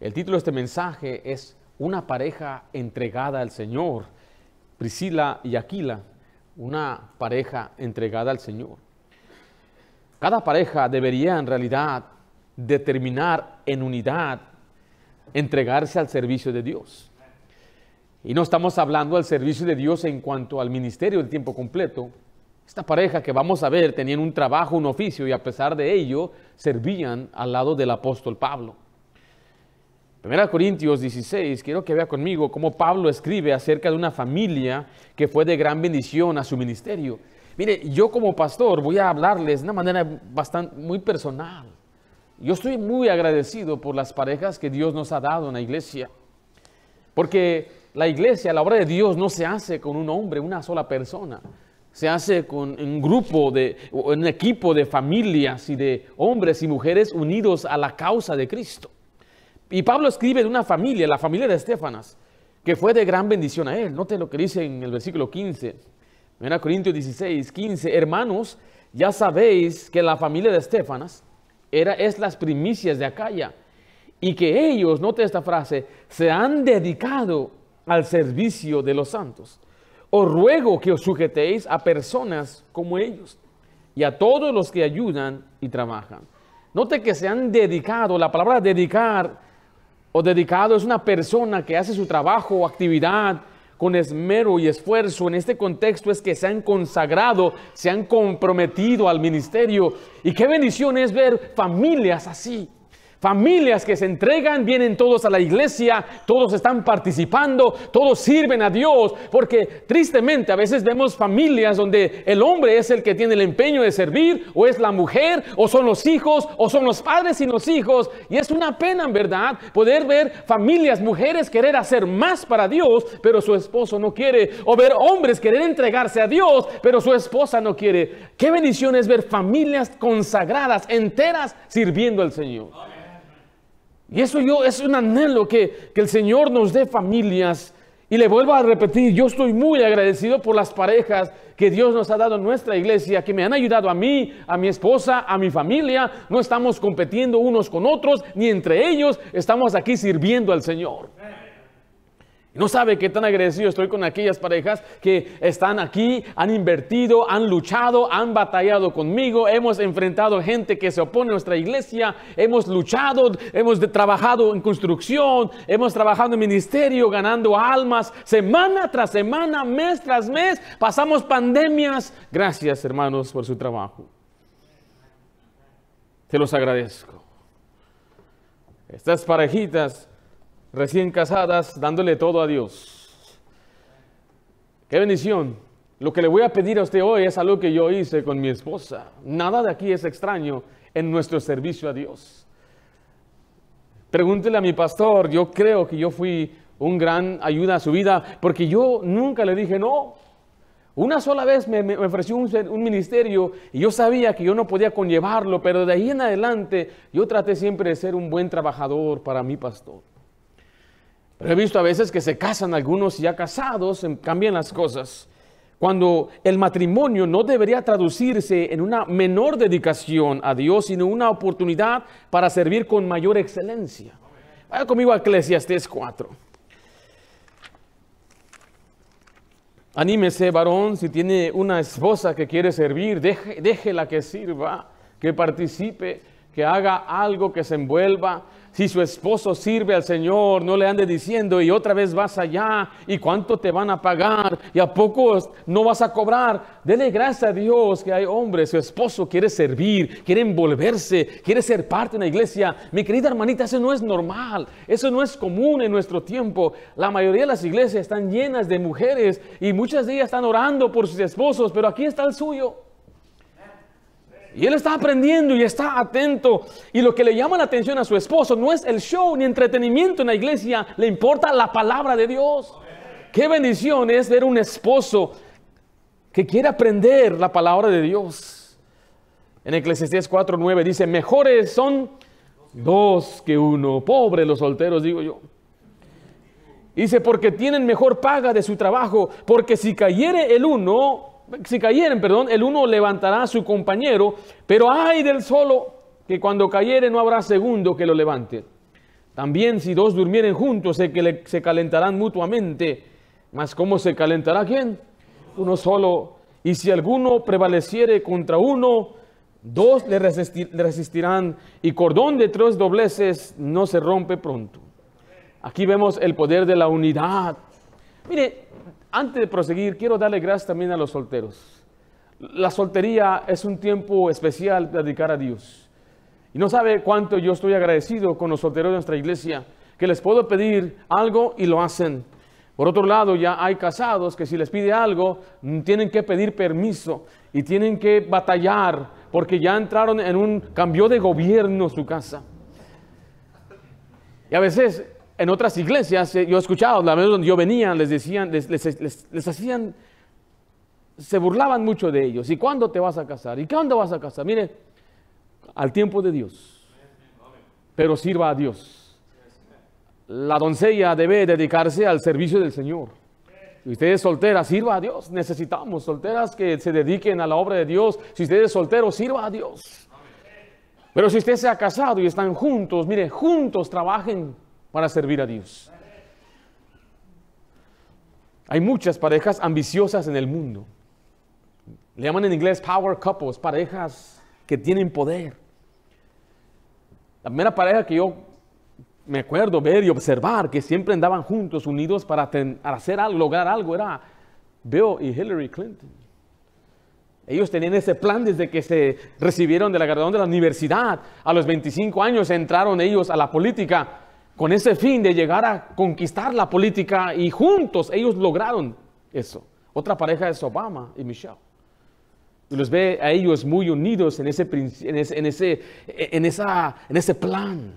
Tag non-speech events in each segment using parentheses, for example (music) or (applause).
El título de este mensaje es Una pareja entregada al Señor. Priscila y Aquila, una pareja entregada al Señor. Cada pareja debería en realidad determinar en unidad entregarse al servicio de Dios. Y no estamos hablando del servicio de Dios en cuanto al ministerio del tiempo completo. Esta pareja que vamos a ver tenían un trabajo, un oficio y a pesar de ello servían al lado del apóstol Pablo. 1 Corintios 16, quiero que vea conmigo cómo Pablo escribe acerca de una familia que fue de gran bendición a su ministerio. Mire, yo como pastor voy a hablarles de una manera bastante muy personal. Yo estoy muy agradecido por las parejas que Dios nos ha dado en la iglesia. Porque la iglesia, la obra de Dios no se hace con un hombre, una sola persona. Se hace con un grupo, de, un equipo de familias y de hombres y mujeres unidos a la causa de Cristo. Y Pablo escribe de una familia, la familia de Estefanas, que fue de gran bendición a él. Note lo que dice en el versículo 15, 1 Corintios 16, 15. Hermanos, ya sabéis que la familia de Estefanas era, es las primicias de Acaya y que ellos, note esta frase, se han dedicado al servicio de los santos. Os ruego que os sujetéis a personas como ellos y a todos los que ayudan y trabajan. Note que se han dedicado, la palabra dedicar o dedicado es una persona que hace su trabajo o actividad con esmero y esfuerzo. En este contexto es que se han consagrado, se han comprometido al ministerio. Y qué bendición es ver familias así familias que se entregan, vienen todos a la iglesia, todos están participando, todos sirven a Dios, porque tristemente a veces vemos familias donde el hombre es el que tiene el empeño de servir, o es la mujer, o son los hijos, o son los padres y los hijos, y es una pena, en verdad, poder ver familias, mujeres querer hacer más para Dios, pero su esposo no quiere, o ver hombres querer entregarse a Dios, pero su esposa no quiere. Qué bendición es ver familias consagradas, enteras, sirviendo al Señor. Y eso yo es un anhelo que, que el Señor nos dé familias. Y le vuelvo a repetir, yo estoy muy agradecido por las parejas que Dios nos ha dado en nuestra iglesia, que me han ayudado a mí, a mi esposa, a mi familia. No estamos compitiendo unos con otros, ni entre ellos, estamos aquí sirviendo al Señor. No sabe qué tan agradecido estoy con aquellas parejas que están aquí, han invertido, han luchado, han batallado conmigo, hemos enfrentado gente que se opone a nuestra iglesia, hemos luchado, hemos trabajado en construcción, hemos trabajado en ministerio, ganando almas, semana tras semana, mes tras mes, pasamos pandemias. Gracias hermanos por su trabajo. Te los agradezco. Estas parejitas recién casadas, dándole todo a Dios. Qué bendición. Lo que le voy a pedir a usted hoy es algo que yo hice con mi esposa. Nada de aquí es extraño en nuestro servicio a Dios. Pregúntele a mi pastor, yo creo que yo fui un gran ayuda a su vida, porque yo nunca le dije no. Una sola vez me, ofreció un, un, ministerio y yo sabía que yo no podía conllevarlo, pero de ahí en adelante yo traté siempre de ser un buen trabajador para mi pastor he visto a veces que se casan algunos ya casados, cambian las cosas. Cuando el matrimonio no debería traducirse en una menor dedicación a Dios, sino una oportunidad para servir con mayor excelencia. Vaya conmigo a Eclesiastes 4. Anímese, varón, si tiene una esposa que quiere servir, déjela que sirva, que participe que haga algo que se envuelva. Si su esposo sirve al Señor, no le ande diciendo y otra vez vas allá y cuánto te van a pagar y a pocos no vas a cobrar. Dele gracias a Dios que hay hombres, su esposo quiere servir, quiere envolverse, quiere ser parte de la iglesia. Mi querida hermanita, eso no es normal, eso no es común en nuestro tiempo. La mayoría de las iglesias están llenas de mujeres y muchas de ellas están orando por sus esposos, pero aquí está el suyo. Y él está aprendiendo y está atento. Y lo que le llama la atención a su esposo no es el show ni entretenimiento en la iglesia, le importa la palabra de Dios. Qué bendición es ver un esposo que quiere aprender la palabra de Dios. En Eclesiastés 4:9 dice, mejores son dos que uno. pobre los solteros, digo yo. Dice, porque tienen mejor paga de su trabajo, porque si cayere el uno, si cayeren, perdón, el uno levantará a su compañero, pero ay del solo que cuando cayere no habrá segundo que lo levante. También si dos durmieren juntos, se, que se calentarán mutuamente. Mas ¿cómo se calentará quién? Uno solo. Y si alguno prevaleciere contra uno, dos le resistirán. Y cordón de tres dobleces no se rompe pronto. Aquí vemos el poder de la unidad. Mire, antes de proseguir, quiero darle gracias también a los solteros. La soltería es un tiempo especial para dedicar a Dios. Y no sabe cuánto yo estoy agradecido con los solteros de nuestra iglesia, que les puedo pedir algo y lo hacen. Por otro lado, ya hay casados que si les pide algo, mm, tienen que pedir permiso y tienen que batallar porque ya entraron en un cambio de gobierno su casa. Y a veces en otras iglesias, eh, yo he escuchado, la vez donde yo venía, les decían, les, hacían, se burlaban mucho de ellos. ¿Y cuándo te vas a casar? ¿Y cuándo vas a casar? Mire, al tiempo de Dios. Pero sirva a Dios. La doncella debe dedicarse al servicio del Señor. Si usted es soltera, sirva a Dios. Necesitamos solteras que se dediquen a la obra de Dios. Si usted es soltero, sirva a Dios. Pero si usted se ha casado y están juntos, mire, juntos trabajen para servir a Dios. Hay muchas parejas ambiciosas en el mundo. Le llaman en inglés power couples, parejas que tienen poder. La primera pareja que yo me acuerdo ver y observar que siempre andaban juntos, unidos para, hacer algo, lograr algo, era Bill y Hillary Clinton. Ellos tenían ese plan desde que se recibieron de la graduación de la universidad. A los 25 años entraron ellos a la política con ese fin de llegar a conquistar la política y juntos ellos lograron eso. Otra pareja es Obama y Michelle. Y los ve a ellos muy unidos en ese, en ese, en esa, en ese plan.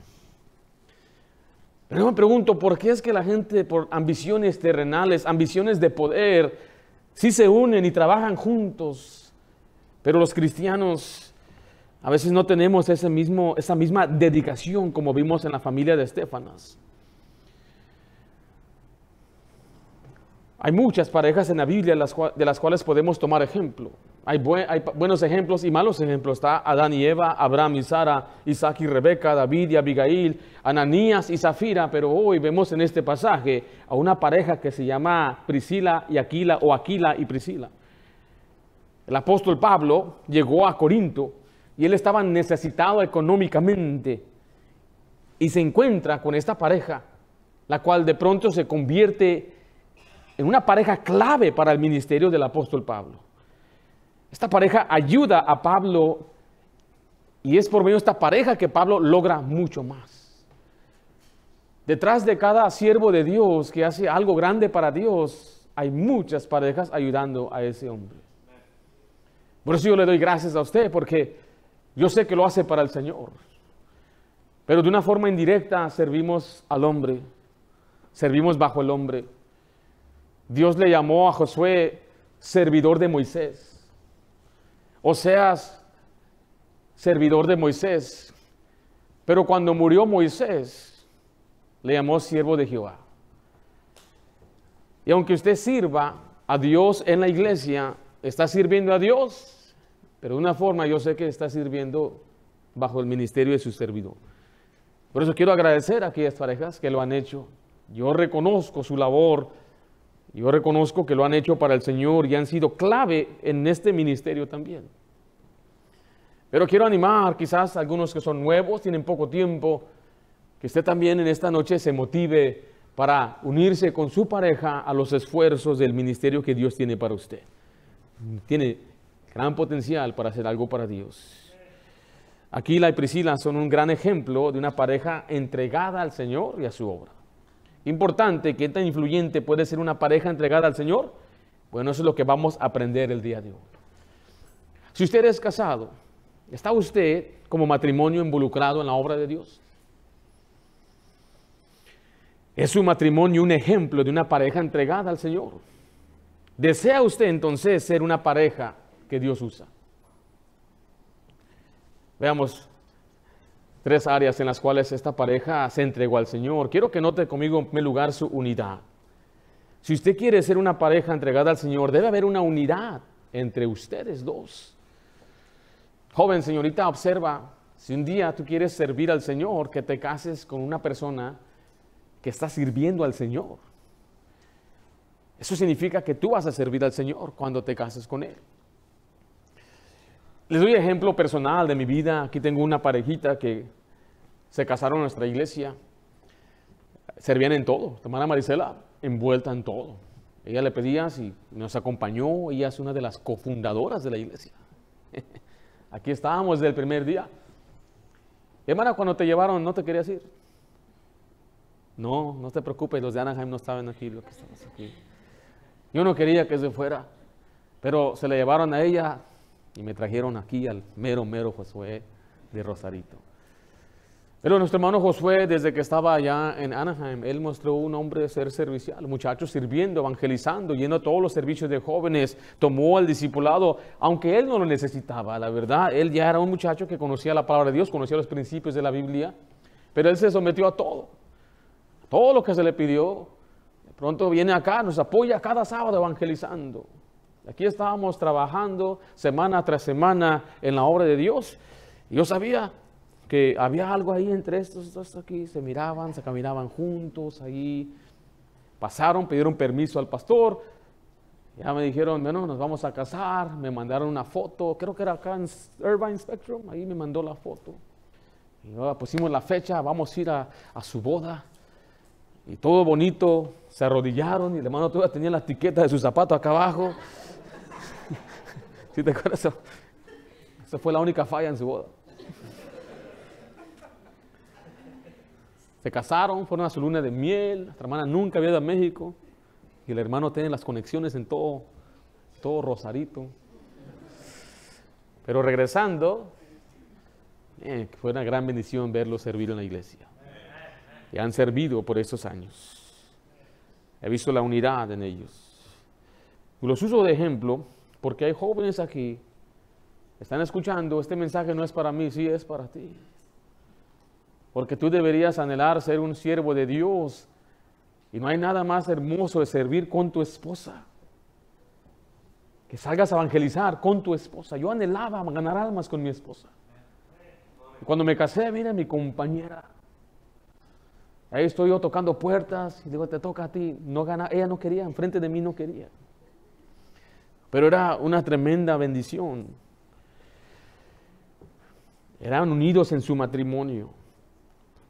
Pero yo me pregunto, ¿por qué es que la gente por ambiciones terrenales, ambiciones de poder, sí se unen y trabajan juntos, pero los cristianos a veces no tenemos ese mismo, esa misma dedicación como vimos en la familia de Estefanas. Hay muchas parejas en la Biblia de las cuales podemos tomar ejemplo. Hay, hay, buenos ejemplos y malos ejemplos. Está Adán y Eva, Abraham y Sara, Isaac y Rebeca, David y Abigail, Ananías y Zafira. Pero hoy vemos en este pasaje a una pareja que se llama Priscila y Aquila o Aquila y Priscila. El apóstol Pablo llegó a Corinto y él estaba necesitado económicamente y se encuentra con esta pareja, la cual de pronto se convierte en una pareja clave para el ministerio del apóstol Pablo. Esta pareja ayuda a Pablo y es por medio de esta pareja que Pablo logra mucho más. Detrás de cada siervo de Dios que hace algo grande para Dios, hay muchas parejas ayudando a ese hombre. Por eso yo le doy gracias a usted, porque yo sé que lo hace para el Señor, pero de una forma indirecta servimos al hombre, servimos bajo el hombre. Dios le llamó a Josué servidor de Moisés. O sea, servidor de Moisés. Pero cuando murió Moisés, le llamó siervo de Jehová. Y aunque usted sirva a Dios en la iglesia, está sirviendo a Dios pero de una forma yo sé que está sirviendo bajo el ministerio de su servidor. Por eso quiero agradecer a aquellas parejas que lo han hecho. Yo reconozco su labor, yo reconozco que lo han hecho para el Señor y han sido clave en este ministerio también. Pero quiero animar quizás a algunos que son nuevos, tienen poco tiempo, que usted también en esta noche se motive para unirse con su pareja a los esfuerzos del ministerio que Dios tiene para usted. Tiene gran potencial para hacer algo para Dios. Aquila y Priscila son un gran ejemplo de una pareja entregada al Señor y a su obra. Importante que tan influyente puede ser una pareja entregada al Señor. Bueno, eso es lo que vamos a aprender el día de hoy. Si usted es casado, ¿está usted como matrimonio involucrado en la obra de Dios? ¿Es su matrimonio un ejemplo de una pareja entregada al Señor? ¿Desea usted entonces ser una pareja que Dios usa. Veamos tres áreas en las cuales esta pareja se entregó al Señor. Quiero que note conmigo en primer lugar su unidad. Si usted quiere ser una pareja entregada al Señor, debe haber una unidad entre ustedes dos. Joven señorita, observa, si un día tú quieres servir al Señor, que te cases con una persona que está sirviendo al Señor. Eso significa que tú vas a servir al Señor cuando te cases con Él. Les doy ejemplo personal de mi vida. Aquí tengo una parejita que se casaron en nuestra iglesia. Servían en todo. Tamara Marisela, envuelta en todo. Ella le pedía si nos acompañó. Ella es una de las cofundadoras de la iglesia. (laughs) Aquí estábamos desde el primer día. Hermana, cuando te llevaron, ¿no te querías ir? No, no te preocupes, los de Anaheim no estaban aquí lo aquí. Yo no quería que se fuera, pero se le llevaron a ella, y me trajeron aquí al mero, mero Josué de Rosarito. Pero nuestro hermano Josué, desde que estaba allá en Anaheim, él mostró un hombre de ser servicial, Muchacho sirviendo, evangelizando, yendo a todos los servicios de jóvenes, tomó al discipulado, aunque él no lo necesitaba, la verdad, él ya era un muchacho que conocía la palabra de Dios, conocía los principios de la Biblia, pero él se sometió a todo, todo lo que se le pidió. De pronto viene acá, nos apoya cada sábado evangelizando, Aquí estábamos trabajando semana tras semana en la obra de Dios. Yo sabía que había algo ahí entre estos dos aquí. Se miraban, se caminaban juntos ahí. Pasaron, pidieron permiso al pastor. Ya me dijeron, bueno, nos vamos a casar. Me mandaron una foto. Creo que era acá en Irvine Spectrum. Ahí me mandó la foto. Y ahora pusimos la fecha. Vamos a ir a, su boda. Y todo bonito. Se arrodillaron y el hermano todavía tenía la etiqueta de su zapato acá abajo. ¿Sí te acuerdas? Esa fue la única falla en su boda. Se casaron, fueron a su luna de miel, nuestra hermana nunca había ido a México y el hermano tiene las conexiones en todo, todo Rosarito. Pero regresando, eh, fue una gran bendición verlos servir en la iglesia. Y han servido por estos años. He visto la unidad en ellos. Los uso de ejemplo porque hay jóvenes aquí, están escuchando, este mensaje no es para mí, sí es para ti. Porque tú deberías anhelar ser un siervo de Dios. Y no hay nada más hermoso de servir con tu esposa. Que salgas a evangelizar con tu esposa. Yo anhelaba ganar almas con mi esposa. cuando me casé, mira mi compañera. Ahí estoy yo tocando puertas y digo, te toca a ti. No gana, ella no quería, enfrente de mí no quería. Pero era una tremenda bendición. Eran unidos en su matrimonio.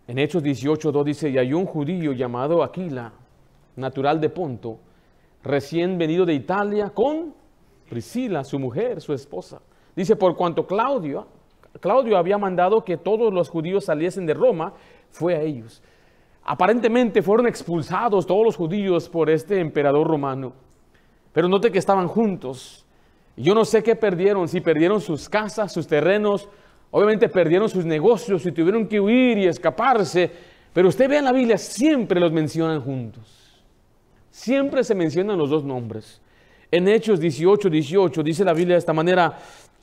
En Hechos 18, 2 dice, y hay un judío llamado Aquila, natural de Ponto, recién venido de Italia con Priscila, su mujer, su esposa. Dice, por cuanto Claudio, Claudio había mandado que todos los judíos saliesen de Roma, fue a ellos. Aparentemente fueron expulsados todos los judíos por este emperador romano. Pero note que estaban juntos. Yo no sé qué perdieron, si perdieron sus casas, sus terrenos, obviamente perdieron sus negocios, y tuvieron que huir y escaparse. Pero usted ve en la Biblia, siempre los mencionan juntos. Siempre se mencionan los dos nombres. En Hechos 18, 18 dice la Biblia de esta manera,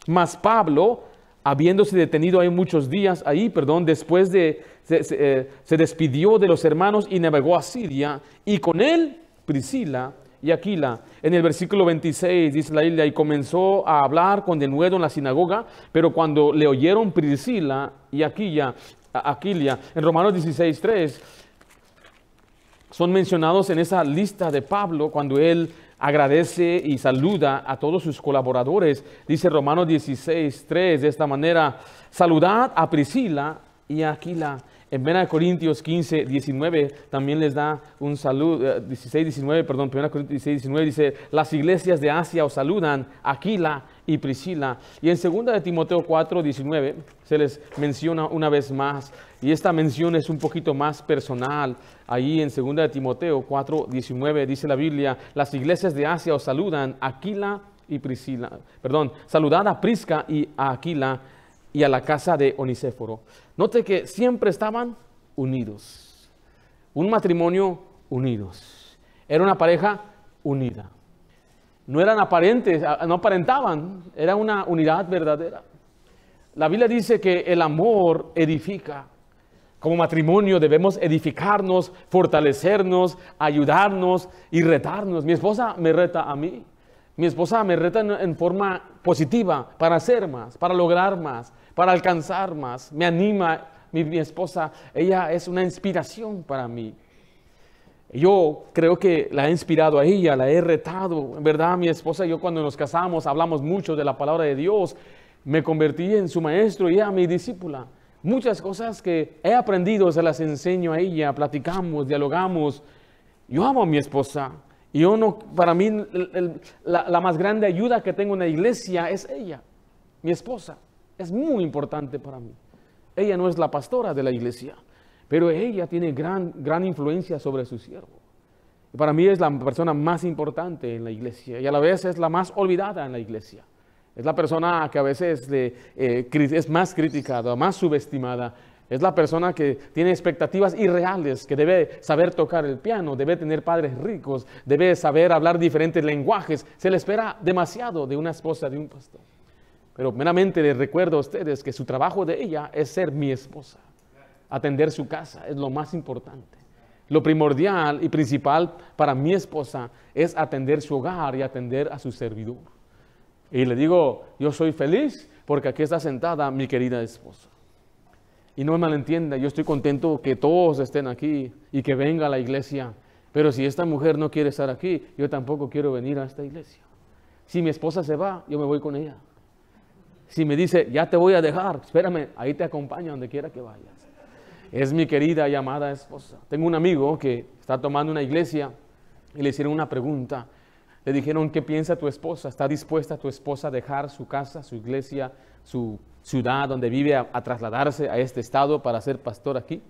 mas Pablo, habiéndose detenido ahí muchos días, ahí, perdón, después de, se, se eh, despidió de los hermanos y navegó a Siria, y con él Priscila y Aquila. En el versículo 26 dice la Ilia y comenzó a hablar con denuedo en la sinagoga, pero cuando le oyeron Priscila y Aquila, Aquilia, en Romanos 16, 3, son mencionados en esa lista de Pablo cuando él agradece y saluda a todos sus colaboradores. Dice Romanos 16, 3, de esta manera, saludad a Priscila y Aquila en 1 Corintios 15, 19 también les da un saludo, 16, 19, perdón, 1 Corintios 16, 19 dice, las iglesias de Asia os saludan, Aquila y Priscila. Y en 2 de Timoteo 4, 19 se les menciona una vez más, y esta mención es un poquito más personal. Ahí en 2 de Timoteo 4, 19 dice la Biblia, las iglesias de Asia os saludan, Aquila y Priscila. Perdón, saludad a Prisca y a Aquila y a la casa de Onicéforo. Note que siempre estaban unidos. Un matrimonio unidos. Era una pareja unida. No eran aparentes, no aparentaban, era una unidad verdadera. La Biblia dice que el amor edifica. Como matrimonio debemos edificarnos, fortalecernos, ayudarnos y retarnos. Mi esposa me reta a mí. Mi esposa me reta en, forma positiva para hacer más, para lograr más, para alcanzar más. Me anima mi, mi esposa. Ella es una inspiración para mí. Yo creo que la he inspirado a ella, la he retado. En verdad, mi esposa y yo cuando nos casamos hablamos mucho de la palabra de Dios. Me convertí en su maestro y ella mi discípula. Muchas cosas que he aprendido se las enseño a ella, platicamos, dialogamos. Yo amo a mi esposa. Y no, para mí, la, más grande ayuda que tengo en la iglesia es ella, mi esposa. Es muy importante para mí. Ella no es la pastora de la iglesia, pero ella tiene gran, gran influencia sobre su siervo. Para mí es la persona más importante en la iglesia y a la vez es la más olvidada en la iglesia. Es la persona que a veces eh, es más criticada, más subestimada es la persona que tiene expectativas irreales, que debe saber tocar el piano, debe tener padres ricos, debe saber hablar diferentes lenguajes. Se le espera demasiado de una esposa de un pastor. Pero meramente les recuerdo a ustedes que su trabajo de ella es ser mi esposa. Atender su casa es lo más importante. Lo primordial y principal para mi esposa es atender su hogar y atender a su servidor. Y le digo, yo soy feliz porque aquí está sentada mi querida esposa. Y no me malentienda, yo estoy contento que todos estén aquí y que venga a la iglesia. Pero si esta mujer no quiere estar aquí, yo tampoco quiero venir a esta iglesia. Si mi esposa se va, yo me voy con ella. Si me dice, ya te voy a dejar, espérame, ahí te acompaño donde quiera que vayas. Es mi querida llamada esposa. Tengo un amigo que está tomando una iglesia y le hicieron una pregunta. Le dijeron, ¿qué piensa tu esposa? ¿Está dispuesta tu esposa a dejar su casa, su iglesia, su ciudad donde vive, a, trasladarse a este estado para ser pastor aquí?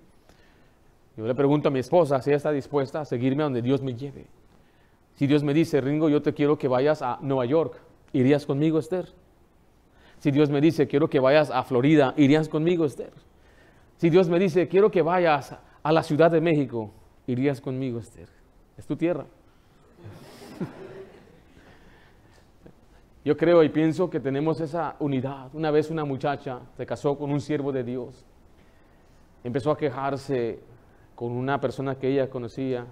Yo le pregunto a mi esposa si ella está dispuesta a seguirme a donde Dios me lleve. Si Dios me dice, Ringo, yo te quiero que vayas a Nueva York, ¿irías conmigo, Esther? Si Dios me dice, quiero que vayas a Florida, ¿irías conmigo, Esther? Si Dios me dice, quiero que vayas a la Ciudad de México, ¿irías conmigo, Esther? Es tu tierra. Yo creo y pienso que tenemos esa unidad. Una vez una muchacha se casó con un siervo de Dios. Empezó a quejarse con una persona que ella conocía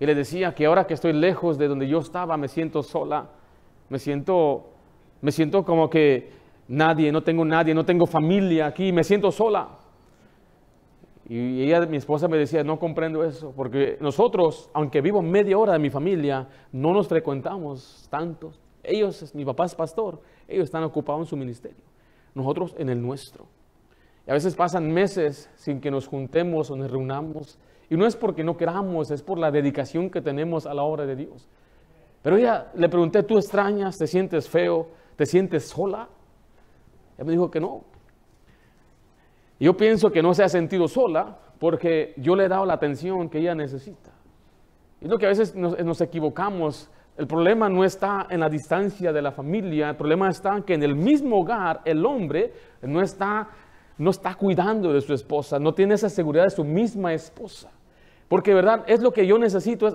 y le decía que ahora que estoy lejos de donde yo estaba me siento sola, me siento me siento como que nadie, no tengo nadie, no tengo familia aquí, me siento sola. Y ella, mi esposa, me decía, no comprendo eso, porque nosotros, aunque vivo media hora de mi familia, no nos frecuentamos tanto. Ellos, mi papá es pastor, ellos están ocupados en su ministerio, nosotros en el nuestro. Y a veces pasan meses sin que nos juntemos o nos reunamos. Y no es porque no queramos, es por la dedicación que tenemos a la obra de Dios. Pero ella le pregunté, ¿tú extrañas? ¿Te sientes feo? ¿Te sientes sola? Ella me dijo que no. Y yo pienso que no se ha sentido sola porque yo le he dado la atención que ella necesita. Es lo que a veces nos equivocamos el problema no está en la distancia de la familia, el problema está que en el mismo hogar el hombre no está, no está cuidando de su esposa, no tiene esa seguridad de su misma esposa. Porque, ¿verdad? Es lo que yo necesito,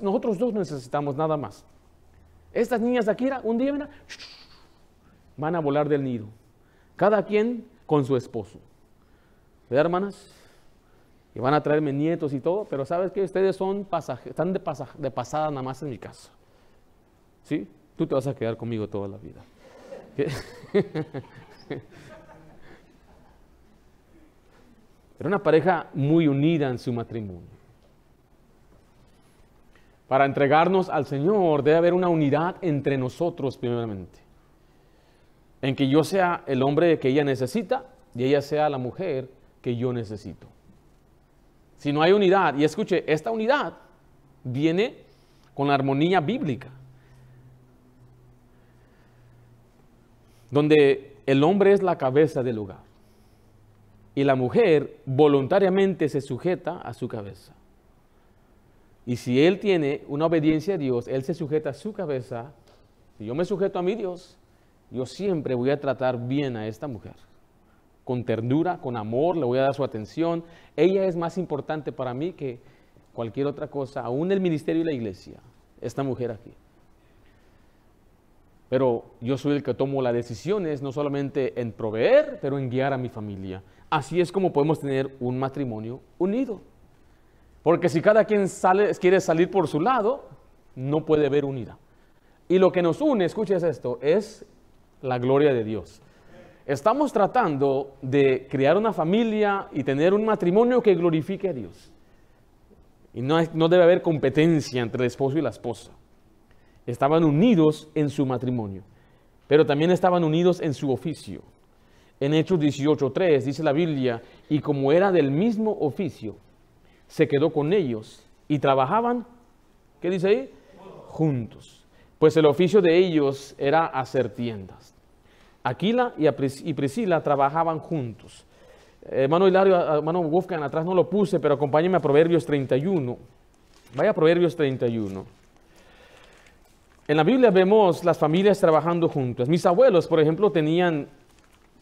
nosotros dos necesitamos nada más. Estas niñas de aquí un día van a volar del nido, cada quien con su esposo. ¿Verdad, hermanas? y van a traerme nietos y todo, pero sabes que ustedes son pasaje, están de, pasada nada más en mi caso. ¿Sí? Tú te vas a quedar conmigo toda la vida. (laughs) Era una pareja muy unida en su matrimonio. Para entregarnos al Señor debe haber una unidad entre nosotros primeramente. En que yo sea el hombre que ella necesita y ella sea la mujer que yo necesito. Si no hay unidad, y escuche, esta unidad viene con la armonía bíblica, donde el hombre es la cabeza del hogar y la mujer voluntariamente se sujeta a su cabeza. Y si él tiene una obediencia a Dios, él se sujeta a su cabeza. Si yo me sujeto a mi Dios, yo siempre voy a tratar bien a esta mujer con ternura, con amor, le voy a dar su atención. Ella es más importante para mí que cualquier otra cosa, aún el ministerio y la iglesia, esta mujer aquí. Pero yo soy el que tomo las decisiones, no solamente en proveer, pero en guiar a mi familia. Así es como podemos tener un matrimonio unido. Porque si cada quien quiere salir por su lado, no puede ver unidad. Y lo que nos une, escuches esto, es la gloria de Dios. Estamos tratando de crear una familia y tener un matrimonio que glorifique a Dios. Y no, debe haber competencia entre el esposo y la esposa. Estaban unidos en su matrimonio, pero también estaban unidos en su oficio. En Hechos 18.3 dice la Biblia, y como era del mismo oficio, se quedó con ellos y trabajaban, ¿qué dice ahí? Juntos. Pues el oficio de ellos era hacer tiendas. Aquila y, Priscila trabajaban juntos. Eh, hermano Hilario, ah, ah, hermano Wolfgang, atrás no lo puse, pero acompáñenme a Proverbios 31. Vaya a Proverbios 31. En la Biblia vemos las familias trabajando juntas. Mis abuelos, por ejemplo, tenían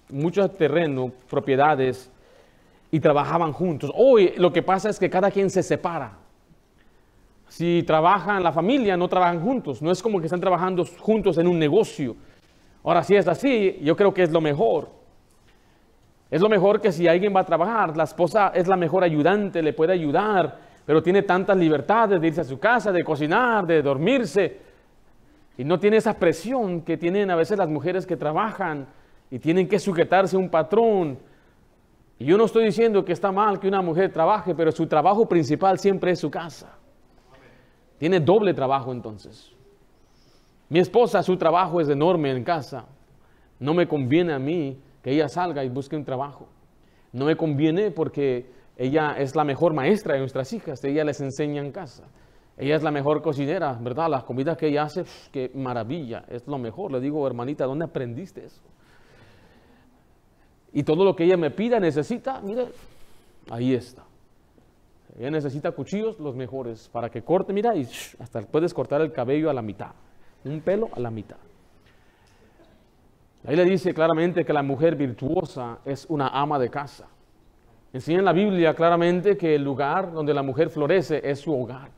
mucho terreno, propiedades, y trabajaban juntos. Hoy lo que pasa es que cada quien se separa. Si trabajan la familia, no trabajan juntos. No es como que están trabajando juntos en un negocio. Ahora, si es así, yo creo que es lo mejor. Es lo mejor que si alguien va a trabajar, la esposa es la mejor ayudante, le puede ayudar, pero tiene tantas libertades de irse a su casa, de cocinar, de dormirse, y no tiene esa presión que tienen a veces las mujeres que trabajan y tienen que sujetarse a un patrón. Y yo no estoy diciendo que está mal que una mujer trabaje, pero su trabajo principal siempre es su casa. Tiene doble trabajo entonces. Mi esposa, su trabajo es enorme en casa. No me conviene a mí que ella salga y busque un trabajo. No me conviene porque ella es la mejor maestra de nuestras hijas, ella les enseña en casa. Ella es la mejor cocinera, ¿verdad? Las comidas que ella hace, qué maravilla, es lo mejor. Le digo, hermanita, ¿dónde aprendiste eso? Y todo lo que ella me pida, necesita, mire, ahí está. Ella necesita cuchillos los mejores para que corte, mira, y hasta puedes cortar el cabello a la mitad un pelo a la mitad. La Biblia dice claramente que la mujer virtuosa es una ama de casa. Enseña en la Biblia claramente que el lugar donde la mujer florece es su hogar.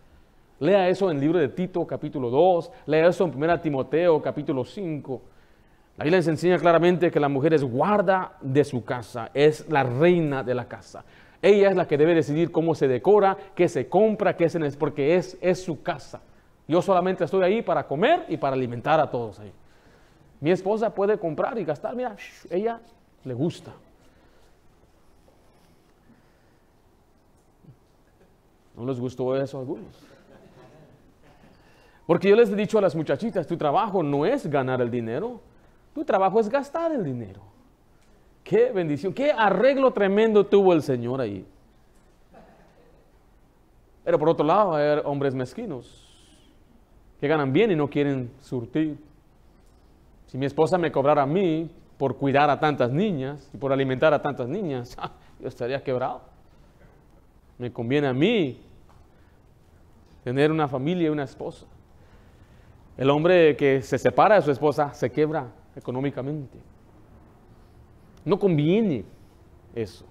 Lea eso en el libro de Tito capítulo 2, lea eso en 1 Timoteo capítulo 5. La Biblia les enseña claramente que la mujer es guarda de su casa, es la reina de la casa. Ella es la que debe decidir cómo se decora, qué se compra, qué se porque es, es su casa. Yo solamente estoy ahí para comer y para alimentar a todos ahí. Mi esposa puede comprar y gastar, mira, ella le gusta. No les gustó eso a algunos. Porque yo les he dicho a las muchachitas, tu trabajo no es ganar el dinero, tu trabajo es gastar el dinero. Qué bendición, qué arreglo tremendo tuvo el Señor ahí. Pero por otro lado, hay hombres mezquinos que ganan bien y no quieren surtir. Si mi esposa me cobrara a mí por cuidar a tantas niñas y por alimentar a tantas niñas, (laughs) ah, yo estaría quebrado. Me conviene a mí tener una familia y una esposa. El hombre que se separa de su esposa se quebra económicamente. No conviene eso.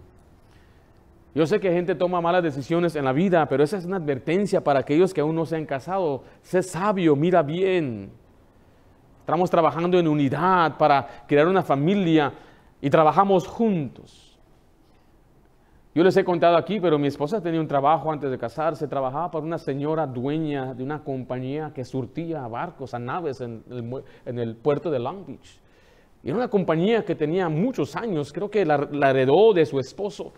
Yo sé que gente toma malas decisiones en la vida, pero esa es una advertencia para aquellos que aún no se han casado. Sé sabio, mira bien. Estamos trabajando en unidad para crear una familia y trabajamos juntos. Yo les he contado aquí, pero mi esposa tenía un trabajo antes de casarse. Trabajaba para una señora dueña de una compañía que surtía barcos, a naves en el, puerto de Long Beach. Y era una compañía que tenía muchos años, creo que la, la heredó de su esposo.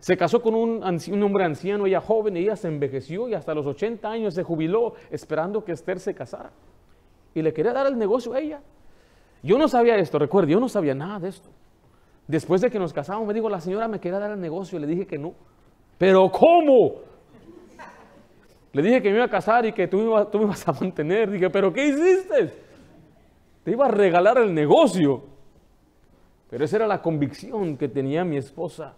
Se casó con un, hombre anciano, ella joven, ella se envejeció y hasta los 80 años se jubiló esperando que Esther se casara. Y le quería dar el negocio a ella. Yo no sabía esto, recuerde, yo no sabía nada de esto. Después de que nos casamos, me dijo, la señora me quería dar el negocio. Y le dije que no. ¿Pero cómo? Le dije que me iba a casar y que tú tú me ibas a mantener. Dije, ¿pero qué hiciste? Te iba a regalar el negocio. Pero esa era la convicción que tenía mi esposa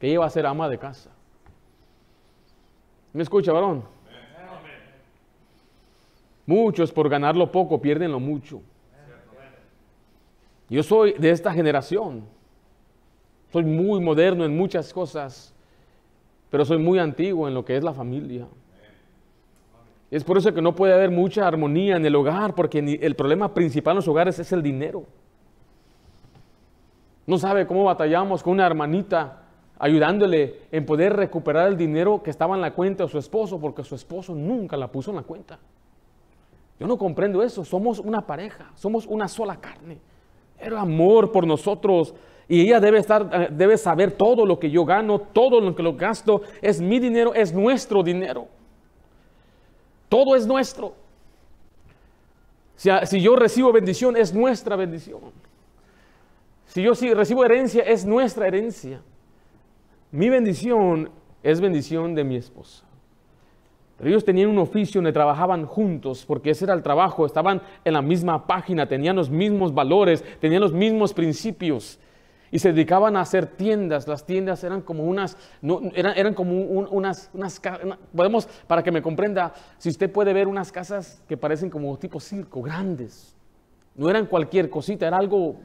que ella iba a ser ama de casa. ¿Me escucha, varón? Muchos por ganar lo poco pierden lo mucho. Yo soy de esta generación. Soy muy moderno en muchas cosas, pero soy muy antiguo en lo que es la familia. Es por eso que no puede haber mucha armonía en el hogar, porque el problema principal en los hogares es el dinero. No sabe cómo batallamos con una hermanita ayudándole en poder recuperar el dinero que estaba en la cuenta de su esposo, porque su esposo nunca la puso en la cuenta. Yo no comprendo eso, somos una pareja, somos una sola carne. El amor por nosotros y ella debe, estar, eh, debe saber todo lo que yo gano, todo lo que lo gasto, es mi dinero, es nuestro dinero. Todo es nuestro. Si, yo recibo bendición, es nuestra bendición. Si yo si recibo herencia, es nuestra herencia. Mi bendición es bendición de mi esposa. ellos tenían un oficio donde trabajaban juntos, porque ese era el trabajo, estaban en la misma página, tenían los mismos valores, tenían los mismos principios y se dedicaban a hacer tiendas. Las tiendas eran como unas, no, eran, como unas, unas, podemos, para que me comprenda, si usted puede ver unas casas que parecen como tipo circo, grandes. No eran cualquier cosita, era algo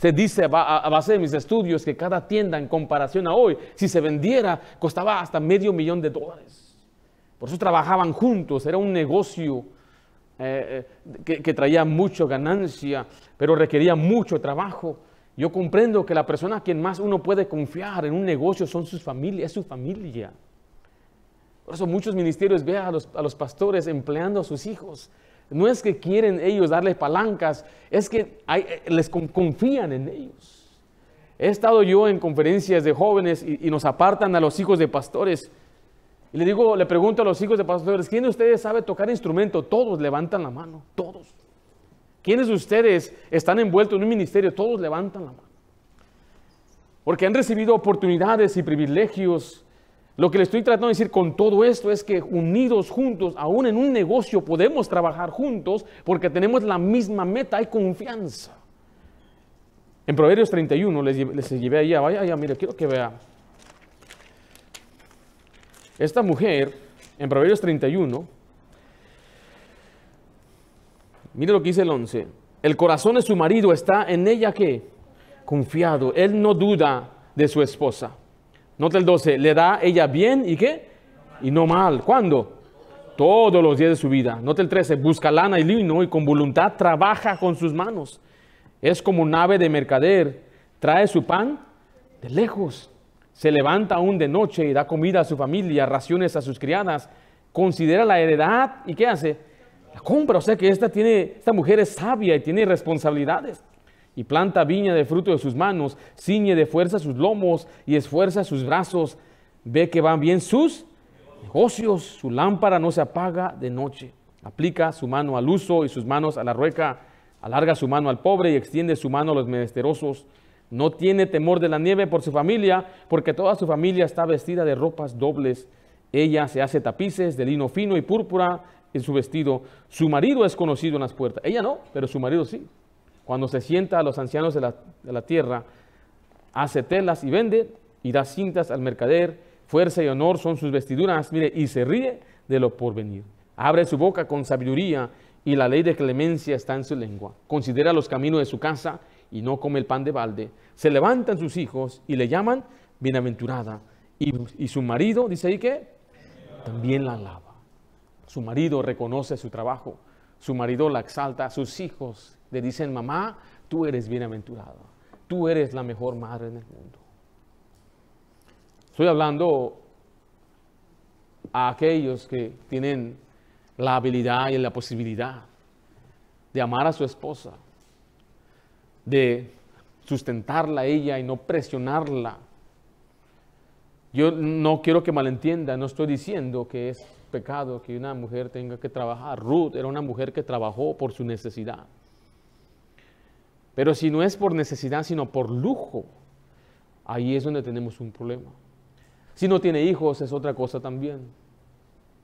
se dice a base de mis estudios que cada tienda en comparación a hoy, si se vendiera, costaba hasta medio millón de dólares. Por eso trabajaban juntos, era un negocio eh, eh, que, traía mucha ganancia, pero requería mucho trabajo. Yo comprendo que la persona a quien más uno puede confiar en un negocio son sus familias, es su familia. Por eso muchos ministerios vean a los, a los, pastores empleando a sus hijos no es que quieren ellos darles palancas, es que eh, les confían en ellos. He estado yo en conferencias de jóvenes y, nos apartan a los hijos de pastores. Y le digo, le pregunto a los hijos de pastores, ¿quién de ustedes sabe tocar instrumento? Todos levantan la mano, todos. ¿Quiénes de ustedes están envueltos en un ministerio? Todos levantan la mano. Porque han recibido oportunidades y privilegios lo que le estoy tratando de decir con todo esto es que unidos juntos, aún en un negocio, podemos trabajar juntos porque tenemos la misma meta y confianza. En Proverbios 31 les, llevé allá, vaya, mire, quiero que vea. Esta mujer, en Proverbios 31, mire lo que dice el 11. El corazón de su marido está en ella ¿qué? confiado, él no duda de su esposa. Nota el 12, le da ella bien y qué? Y no mal. ¿Cuándo? Todos los días de su vida. Nota el 13, busca lana y lino y con voluntad trabaja con sus manos. Es como un ave de mercader, trae su pan de lejos. Se levanta aún de noche y da comida a su familia, raciones a sus criadas. Considera la heredad y ¿qué hace? La compra. O sea que esta, tiene, esta mujer es sabia y tiene responsabilidades y planta viña de fruto de sus manos, ciñe de fuerza sus lomos y esfuerza sus brazos, ve que van bien sus negocios, su lámpara no se apaga de noche, aplica su mano al uso y sus manos a la rueca, alarga su mano al pobre y extiende su mano a los menesterosos, no tiene temor de la nieve por su familia, porque toda su familia está vestida de ropas dobles, ella se hace tapices de lino fino y púrpura en su vestido, su marido es conocido en las puertas, ella no, pero su marido sí. Cuando se sienta a los ancianos de la, tierra, hace telas y vende, y da cintas al mercader, fuerza y honor son sus vestiduras, mire, y se ríe de lo porvenir. Abre su boca con sabiduría, y la ley de clemencia está en su lengua. Considera los caminos de su casa, y no come el pan de balde. Se levantan sus hijos, y le llaman bienaventurada. Y, y su marido, dice ahí que, también la alaba. Su marido reconoce su trabajo, su marido la exalta, sus hijos le dicen, mamá, tú eres bienaventurada, tú eres la mejor madre en el mundo. Estoy hablando a aquellos que tienen la habilidad y la posibilidad de amar a su esposa, de sustentarla a ella y no presionarla. Yo no quiero que malentienda, no estoy diciendo que es pecado que una mujer tenga que trabajar. Ruth era una mujer que trabajó por su necesidad. Pero si no es por necesidad, sino por lujo, ahí es donde tenemos un problema. Si no tiene hijos es otra cosa también.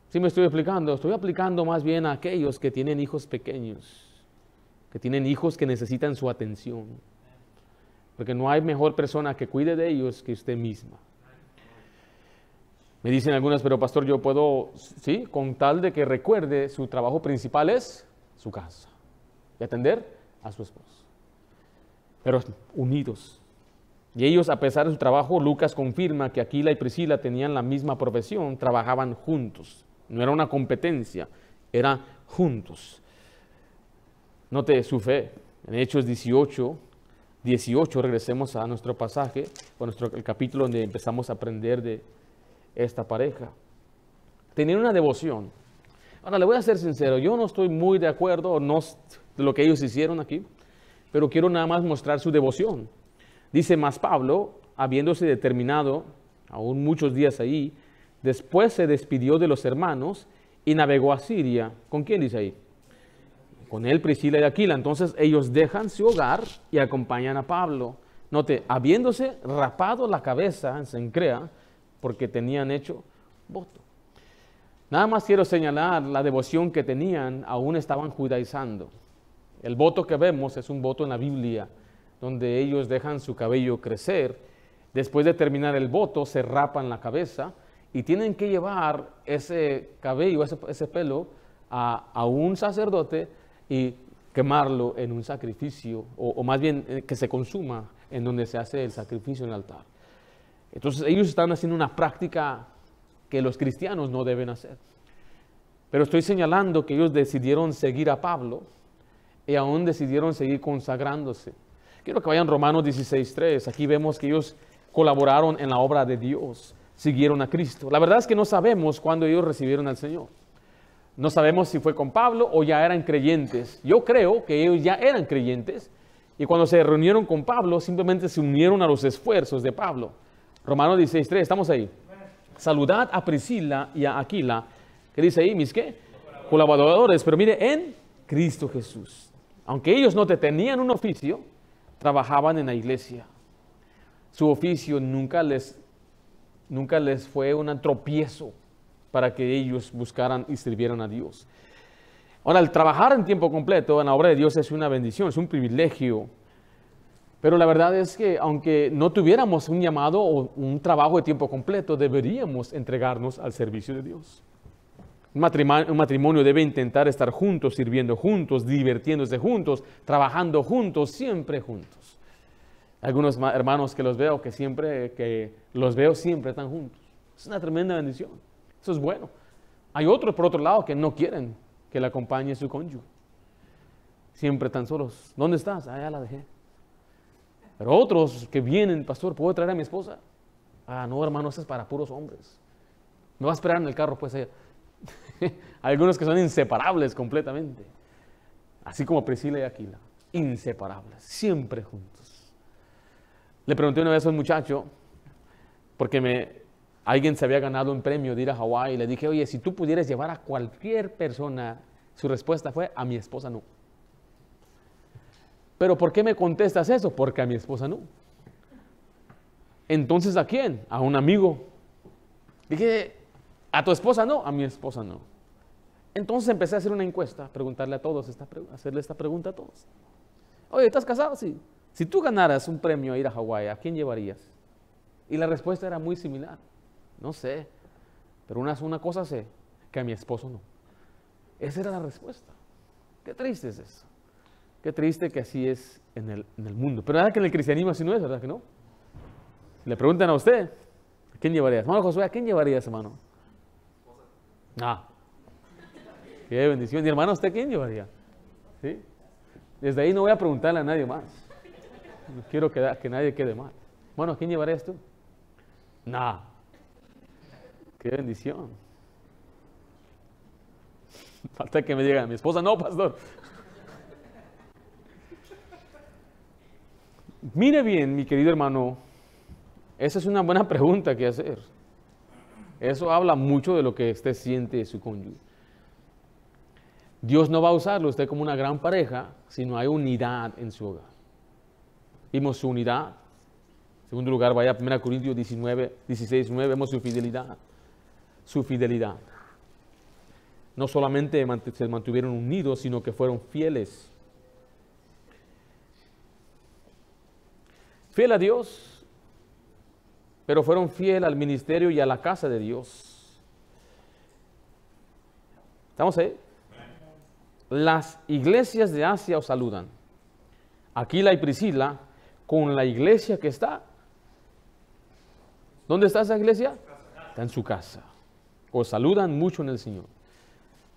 Si me estoy explicando, estoy aplicando más bien a aquellos que tienen hijos pequeños, que tienen hijos que necesitan su atención. Porque no hay mejor persona que cuide de ellos que usted misma. Me dicen algunas, pero pastor, yo puedo, sí, con tal de que recuerde, su trabajo principal es su casa y atender a su esposo pero unidos. Y ellos, a pesar de su trabajo, Lucas confirma que Aquila y Priscila tenían la misma profesión, trabajaban juntos. No era una competencia, era juntos. Note su fe. En Hechos 18, 18 regresemos a nuestro pasaje, o nuestro, el capítulo donde empezamos a aprender de esta pareja. Tenían una devoción. Ahora, le voy a ser sincero, yo no estoy muy de acuerdo no, de lo que ellos hicieron aquí pero quiero nada más mostrar su devoción. Dice más Pablo, habiéndose determinado, aún muchos días ahí, después se despidió de los hermanos y navegó a Siria. ¿Con quién dice ahí? Con él, Priscila y Aquila. Entonces ellos dejan su hogar y acompañan a Pablo. Note, habiéndose rapado la cabeza en Sencrea, porque tenían hecho voto. Nada más quiero señalar la devoción que tenían, aún estaban judaizando. El voto que vemos es un voto en la Biblia, donde ellos dejan su cabello crecer, después de terminar el voto se rapan la cabeza y tienen que llevar ese cabello, ese, pelo, a, un sacerdote y quemarlo en un sacrificio, o, o más bien eh, que se consuma en donde se hace el sacrificio en el altar. Entonces ellos están haciendo una práctica que los cristianos no deben hacer. Pero estoy señalando que ellos decidieron seguir a Pablo, y aún decidieron seguir consagrándose. Quiero que vayan Romanos 16.3. Aquí vemos que ellos colaboraron en la obra de Dios, siguieron a Cristo. La verdad es que no sabemos cuándo ellos recibieron al Señor. No sabemos si fue con Pablo o ya eran creyentes. Yo creo que ellos ya eran creyentes y cuando se reunieron con Pablo simplemente se unieron a los esfuerzos de Pablo. Romanos 16.3, estamos ahí. Saludad a Priscila y a Aquila, ¿Qué dice ahí, mis qué? Colaboradores, pero mire, en Cristo Jesús aunque ellos no tenían un oficio, trabajaban en la iglesia. Su oficio nunca les, nunca les fue un tropiezo para que ellos buscaran y sirvieran a Dios. Ahora, el trabajar en tiempo completo en la obra de Dios es una bendición, es un privilegio. Pero la verdad es que aunque no tuviéramos un llamado o un trabajo de tiempo completo, deberíamos entregarnos al servicio de Dios. Un matrimonio, debe intentar estar juntos, sirviendo juntos, divirtiéndose juntos, trabajando juntos, siempre juntos. Algunos hermanos que los veo, que siempre, que los veo siempre están juntos. Es una tremenda bendición. Eso es bueno. Hay otros, por otro lado, que no quieren que le acompañe su cónyuge. Siempre están solos. ¿Dónde estás? Ah, ya la dejé. Pero otros que vienen, pastor, ¿puedo traer a mi esposa? Ah, no, hermano, eso es para puros hombres. Me va a esperar en el carro, pues, allá. (laughs) algunos que son inseparables completamente. Así como Priscila y Aquila, inseparables, siempre juntos. Le pregunté una vez a un muchacho, porque me, alguien se había ganado un premio de ir a Hawái, y le dije, oye, si tú pudieras llevar a cualquier persona, su respuesta fue, a mi esposa no. Pero ¿por qué me contestas eso? Porque a mi esposa no. Entonces, ¿a quién? A un amigo. Dije, a tu esposa no, a mi esposa no. Entonces empecé a hacer una encuesta, preguntarle a todos, esta, hacerle esta pregunta a todos. Oye, ¿estás casado? Sí. Si tú ganaras un premio a ir a Hawái, ¿a quién llevarías? Y la respuesta era muy similar. No sé, pero una, una cosa sé, que a mi esposo no. Esa era la respuesta. Qué triste es eso. Qué triste que así es en el, mundo. Pero nada que en el cristianismo así no es, ¿verdad que no? le preguntan a usted, ¿a quién llevarías? Hermano Josué, ¿a quién llevarías, hermano? Ah, qué bendición. Y hermano, ¿usted quién llevaría? ¿Sí? Desde ahí no voy a preguntarle a nadie más. No quiero que, nadie quede mal. Bueno, ¿quién llevará esto Nah. Qué bendición. (laughs) Falta que me diga mi esposa, no, pastor. Mire bien, mi querido hermano, esa es una buena pregunta que hacer. Eso habla mucho de lo que usted siente de su cónyuge. Dios no va a usarlo usted como una gran pareja si no hay unidad en su hogar. Vimos su unidad. En segundo lugar, vaya a 1 Corintios 19, 16, 9, vemos su fidelidad. Su fidelidad. No solamente se mantuvieron unidos, sino que fueron fieles. Fiel a Dios, pero fueron fieles al ministerio y a la casa de Dios. ¿Estamos ahí? Las iglesias de Asia os saludan. Aquila y Priscila con la iglesia que está. ¿Dónde está esa iglesia? Está en su casa. Os saludan mucho en el Señor.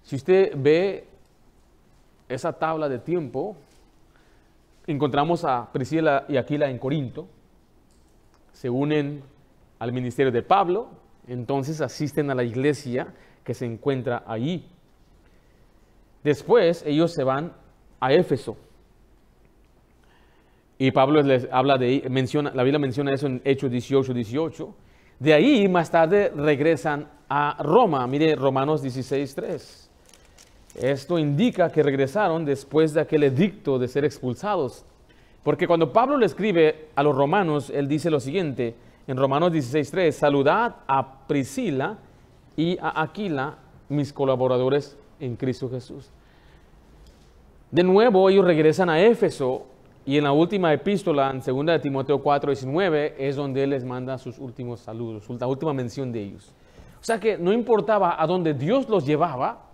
Si usted ve esa tabla de tiempo, encontramos a Priscila y Aquila en Corinto. Se unen al ministerio de Pablo, entonces asisten a la iglesia que se encuentra allí. Después ellos se van a Éfeso. Y Pablo les habla de, menciona, la Biblia menciona eso en Hechos 18, 18. De ahí más tarde regresan a Roma. Mire Romanos 16, 3. Esto indica que regresaron después de aquel edicto de ser expulsados. Porque cuando Pablo le escribe a los romanos, él dice lo siguiente, en Romanos 16.3, saludad a Priscila y a Aquila, mis colaboradores en Cristo Jesús. De nuevo ellos regresan a Éfeso y en la última epístola, en 2 de Timoteo 4.19, es donde él les manda sus últimos saludos, la última mención de ellos. O sea que no importaba a dónde Dios los llevaba,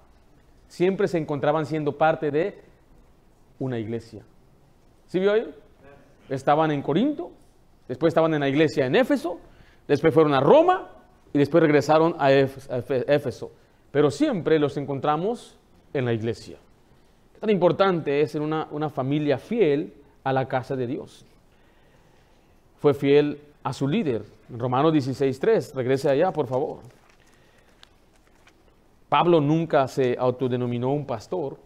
siempre se encontraban siendo parte de una iglesia. ¿Sí vio ahí? Estaban en Corinto, Después estaban en la iglesia en Éfeso, después fueron a Roma y después regresaron a Éfeso. Pero siempre los encontramos en la iglesia. ¿Qué tan importante es en una, una familia fiel a la casa de Dios? Fue fiel a su líder. Romanos 16.3, regrese allá, por favor. Pablo nunca se autodenominó un pastor,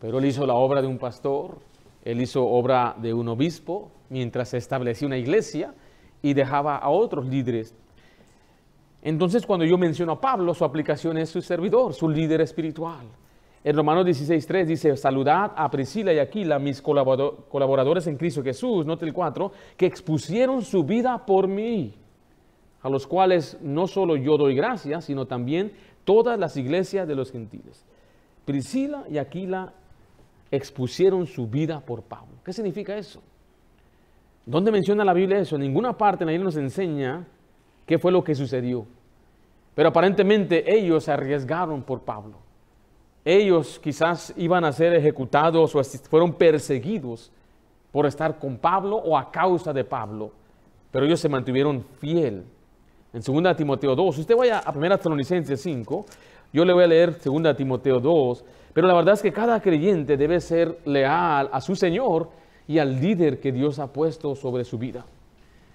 pero él hizo la obra de un pastor, él hizo obra de un obispo mientras establecía una iglesia y dejaba a otros líderes. Entonces, cuando yo menciono a Pablo, su aplicación es su servidor, su líder espiritual. En Romanos 16.3 dice, saludad a Priscila y Aquila, mis colaboradores en Cristo Jesús, el 4, que expusieron su vida por mí, a los cuales no solo yo doy gracias, sino también todas las iglesias de los gentiles. Priscila y Aquila expusieron su vida por Pablo. ¿Qué significa eso? ¿Dónde menciona la Biblia eso? En ninguna parte en la Biblia nos enseña qué fue lo que sucedió. Pero aparentemente ellos se arriesgaron por Pablo. Ellos quizás iban a ser ejecutados o fueron perseguidos por estar con Pablo o a causa de Pablo. Pero ellos se mantuvieron fiel. En 2 Timoteo 2, usted vaya a 1 Tesalonicenses 5, yo le voy a leer 2 Timoteo 2, pero la verdad es que cada creyente debe ser leal a su Señor y al líder que Dios ha puesto sobre su vida.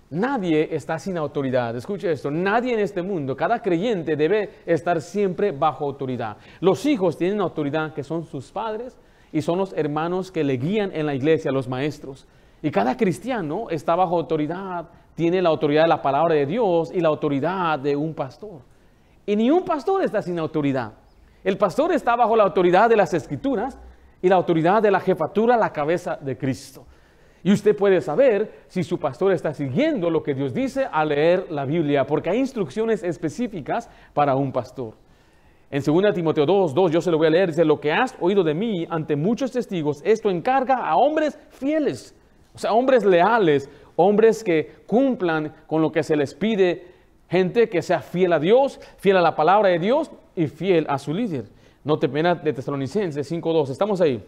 Nadie está sin autoridad. Escuche esto, nadie en este mundo, cada creyente debe estar siempre bajo autoridad. Los hijos tienen autoridad que son sus padres y son los hermanos que le guían en la iglesia, los maestros. Y cada cristiano está bajo autoridad, tiene la autoridad de la palabra de Dios y la autoridad de un pastor. Y ni un pastor está sin autoridad. El pastor está bajo la autoridad de las escrituras y la autoridad de la jefatura la cabeza de Cristo. Y usted puede saber si su pastor está siguiendo lo que Dios dice al leer la Biblia, porque hay instrucciones específicas para un pastor. En 2 Timoteo 2, 2, yo se lo voy a leer, dice, lo que has oído de mí ante muchos testigos, esto encarga a hombres fieles, o sea, hombres leales, hombres que cumplan con lo que se les pide, gente que sea fiel a Dios, fiel a la palabra de Dios y fiel a su líder. No te pena de Tesalonicenses 5.2. Estamos ahí.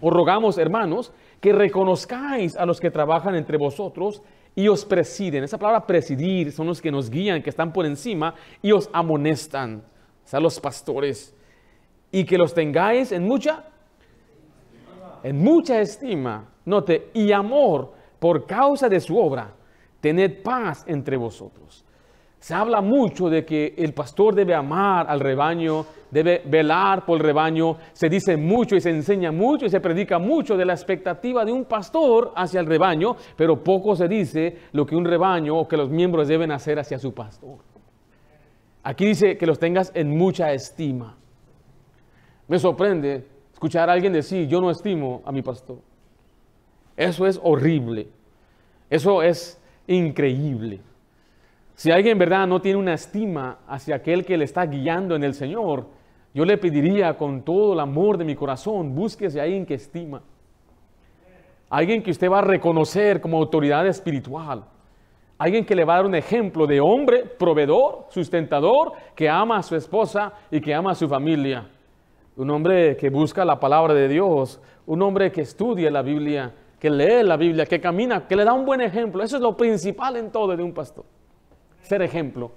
Os rogamos, hermanos, que reconozcáis a los que trabajan entre vosotros y os presiden. Esa palabra presidir son los que nos guían, que están por encima y os amonestan. O sea, los pastores. Y que los tengáis en mucha, en mucha estima. Note, y amor por causa de su obra. Tened paz entre vosotros. Se habla mucho de que el pastor debe amar al rebaño, debe velar por el rebaño, se dice mucho y se enseña mucho y se predica mucho de la expectativa de un pastor hacia el rebaño, pero poco se dice lo que un rebaño o que los miembros deben hacer hacia su pastor. Aquí dice que los tengas en mucha estima. Me sorprende escuchar a alguien decir, yo no estimo a mi pastor. Eso es horrible. Eso es increíble. Si alguien en verdad no tiene una estima hacia aquel que le está guiando en el Señor, yo le pediría con todo el amor de mi corazón, búsquese a alguien que estima. Alguien que usted va a reconocer como autoridad espiritual. Alguien que le va a dar un ejemplo de hombre proveedor, sustentador, que ama a su esposa y que ama a su familia. Un hombre que busca la palabra de Dios. Un hombre que estudia la Biblia, que lee la Biblia, que camina, que le da un buen ejemplo. Eso es lo principal en todo de un pastor ser ejemplo,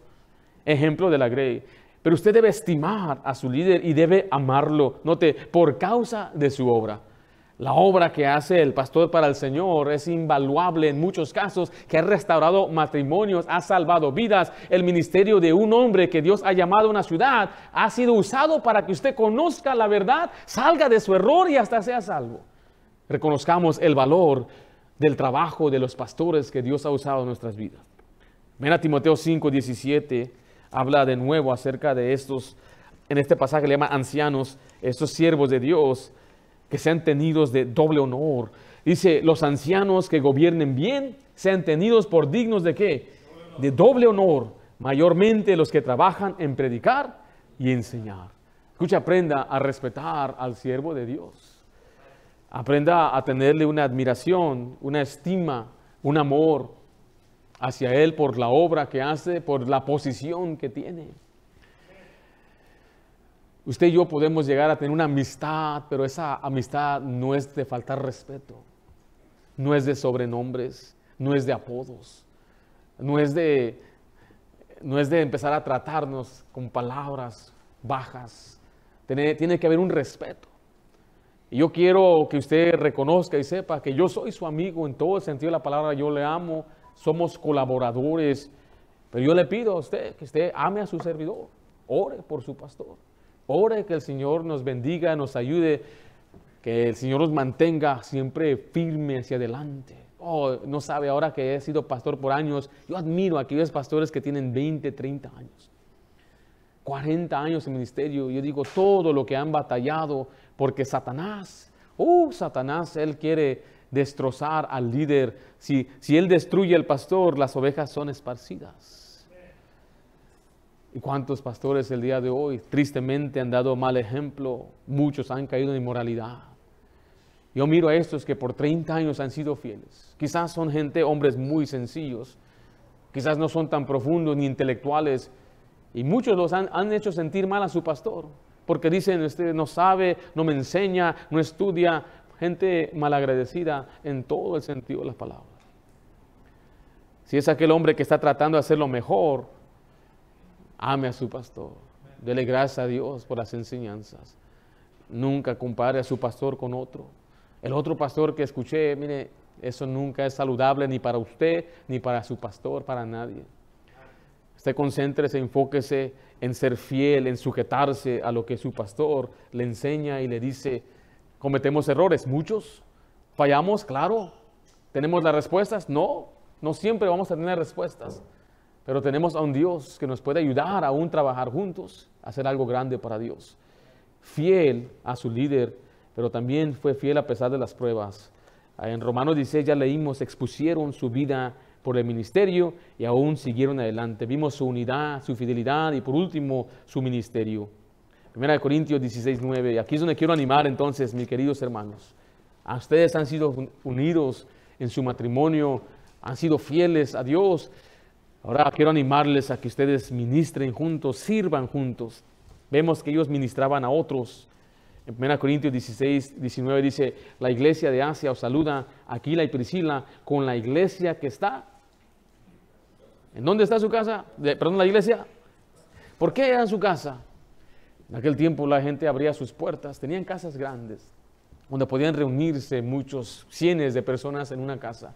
ejemplo de la Grey. Pero usted debe estimar a su líder y debe amarlo, note, por causa de su obra. La obra que hace el pastor para el Señor es invaluable en muchos casos, que ha restaurado matrimonios, ha salvado vidas. El ministerio de un hombre que Dios ha llamado a una ciudad ha sido usado para que usted conozca la verdad, salga de su error y hasta sea salvo. Reconozcamos el valor del trabajo de los pastores que Dios ha usado en nuestras vidas. Mira, Timoteo 5, 17 habla de nuevo acerca de estos, en este pasaje le llama ancianos, estos siervos de Dios que sean tenidos de doble honor. Dice, los ancianos que gobiernen bien sean tenidos por dignos de qué? De doble honor, mayormente los que trabajan en predicar y enseñar. Escucha, aprenda a respetar al siervo de Dios. Aprenda a tenerle una admiración, una estima, un amor hacia Él por la obra que hace, por la posición que tiene. Usted y yo podemos llegar a tener una amistad, pero esa amistad no es de faltar respeto, no es de sobrenombres, no es de apodos, no es de, no es de empezar a tratarnos con palabras bajas. Tiene, tiene que haber un respeto. Y yo quiero que usted reconozca y sepa que yo soy su amigo en todo el sentido de la palabra, yo le amo, somos colaboradores, pero yo le pido a usted que usted ame a su servidor, ore por su pastor, ore que el Señor nos bendiga, nos ayude, que el Señor nos mantenga siempre firme hacia adelante. Oh, no sabe ahora que he sido pastor por años, yo admiro a aquellos pastores que tienen 20, 30 años. 40 años en ministerio, yo digo todo lo que han batallado, porque Satanás, oh, Satanás, él quiere destrozar al líder. Si, si él destruye al pastor, las ovejas son esparcidas. ¿Y cuántos pastores el día de hoy tristemente han dado mal ejemplo? Muchos han caído en inmoralidad. Yo miro a estos que por 30 años han sido fieles. Quizás son gente, hombres muy sencillos. Quizás no son tan profundos ni intelectuales. Y muchos los han, han hecho sentir mal a su pastor. Porque dicen, usted no sabe, no me enseña, no estudia, gente malagradecida en todo el sentido de las palabras. Si es aquel hombre que está tratando de hacer lo mejor, ame a su pastor. Dele gracias a Dios por las enseñanzas. Nunca compare a su pastor con otro. El otro pastor que escuché, mire, eso nunca es saludable ni para usted, ni para su pastor, para nadie. Usted concéntrese, enfóquese en ser fiel, en sujetarse a lo que su pastor le enseña y le dice cometemos errores, muchos. Fallamos, claro. ¿Tenemos las respuestas? No, no siempre vamos a tener respuestas. Pero tenemos a un Dios que nos puede ayudar a aún trabajar juntos, a hacer algo grande para Dios. Fiel a su líder, pero también fue fiel a pesar de las pruebas. Ah, en Romanos 16 ya leímos, expusieron su vida por el ministerio y aún siguieron adelante. Vimos su unidad, su fidelidad y por último su ministerio. 1 Corintios 16, 9. Y aquí es donde quiero animar entonces, mis queridos hermanos. A ustedes han sido unidos en su matrimonio, han sido fieles a Dios. Ahora quiero animarles a que ustedes ministren juntos, sirvan juntos. Vemos que ellos ministraban a otros. En 1 Corintios 16, 19 dice, la iglesia de Asia os saluda, Aquila y Priscila, con la iglesia que está. ¿En dónde está su casa? De, perdón, la iglesia. ¿Por qué era su casa? En aquel tiempo la gente abría sus puertas, tenían casas grandes, donde podían reunirse muchos, cientos de personas en una casa.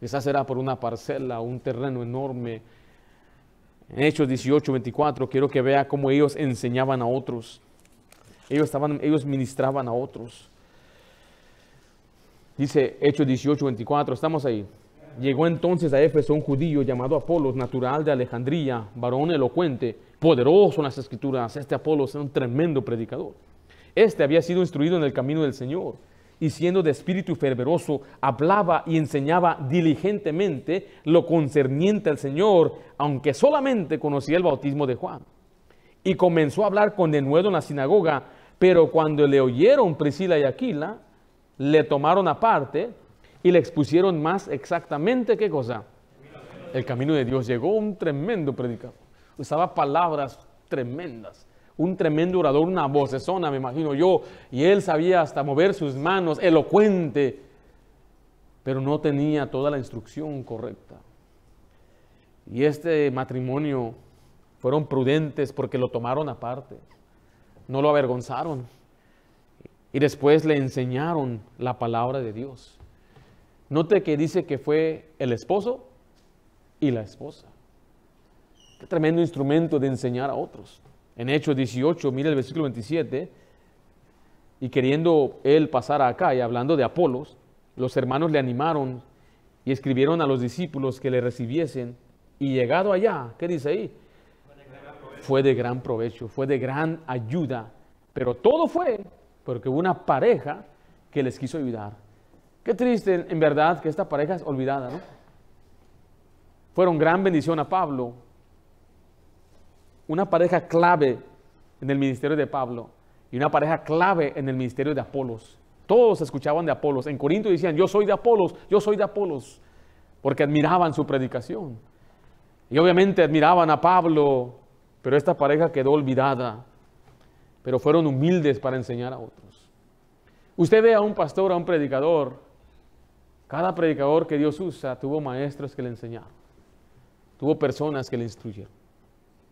Quizás era por una parcela, un terreno enorme. En Hechos 18, 24, quiero que vea cómo ellos enseñaban a otros. Ellos, estaban, ellos ministraban a otros. Dice Hechos 18, 24, estamos ahí. Llegó entonces a Éfeso un judío llamado Apolos, natural de Alejandría, varón elocuente poderoso en las escrituras. Este Apolo es un tremendo predicador. Este había sido instruido en el camino del Señor y siendo de espíritu fervoroso, hablaba y enseñaba diligentemente lo concerniente al Señor, aunque solamente conocía el bautismo de Juan. Y comenzó a hablar con denuedo en la sinagoga, pero cuando le oyeron Priscila y Aquila, le tomaron aparte y le expusieron más exactamente qué cosa. El camino de Dios llegó un tremendo predicador usaba palabras tremendas. Un tremendo orador, una vocesona, me imagino yo. Y él sabía hasta mover sus manos, elocuente, pero no tenía toda la instrucción correcta. Y este matrimonio fueron prudentes porque lo tomaron aparte, no lo avergonzaron. Y después le enseñaron la palabra de Dios. Note que dice que fue el esposo y la esposa. Qué tremendo instrumento de enseñar a otros. En Hechos 18, mire el versículo 27, y queriendo él pasar acá y hablando de Apolos, los hermanos le animaron y escribieron a los discípulos que le recibiesen y llegado allá, ¿qué dice ahí? Fue de gran provecho, fue de gran ayuda, pero todo fue porque hubo una pareja que les quiso ayudar. Qué triste en verdad que esta pareja es olvidada, ¿no? Fueron gran bendición a Pablo, una pareja clave en el ministerio de Pablo y una pareja clave en el ministerio de Apolos. Todos escuchaban de Apolos. En Corinto decían, yo soy de Apolos, yo soy de Apolos, porque admiraban su predicación. Y obviamente admiraban a Pablo, pero esta pareja quedó olvidada, pero fueron humildes para enseñar a otros. Usted ve a un pastor, a un predicador, cada predicador que Dios usa tuvo maestros que le enseñaron, tuvo personas que le instruyeron.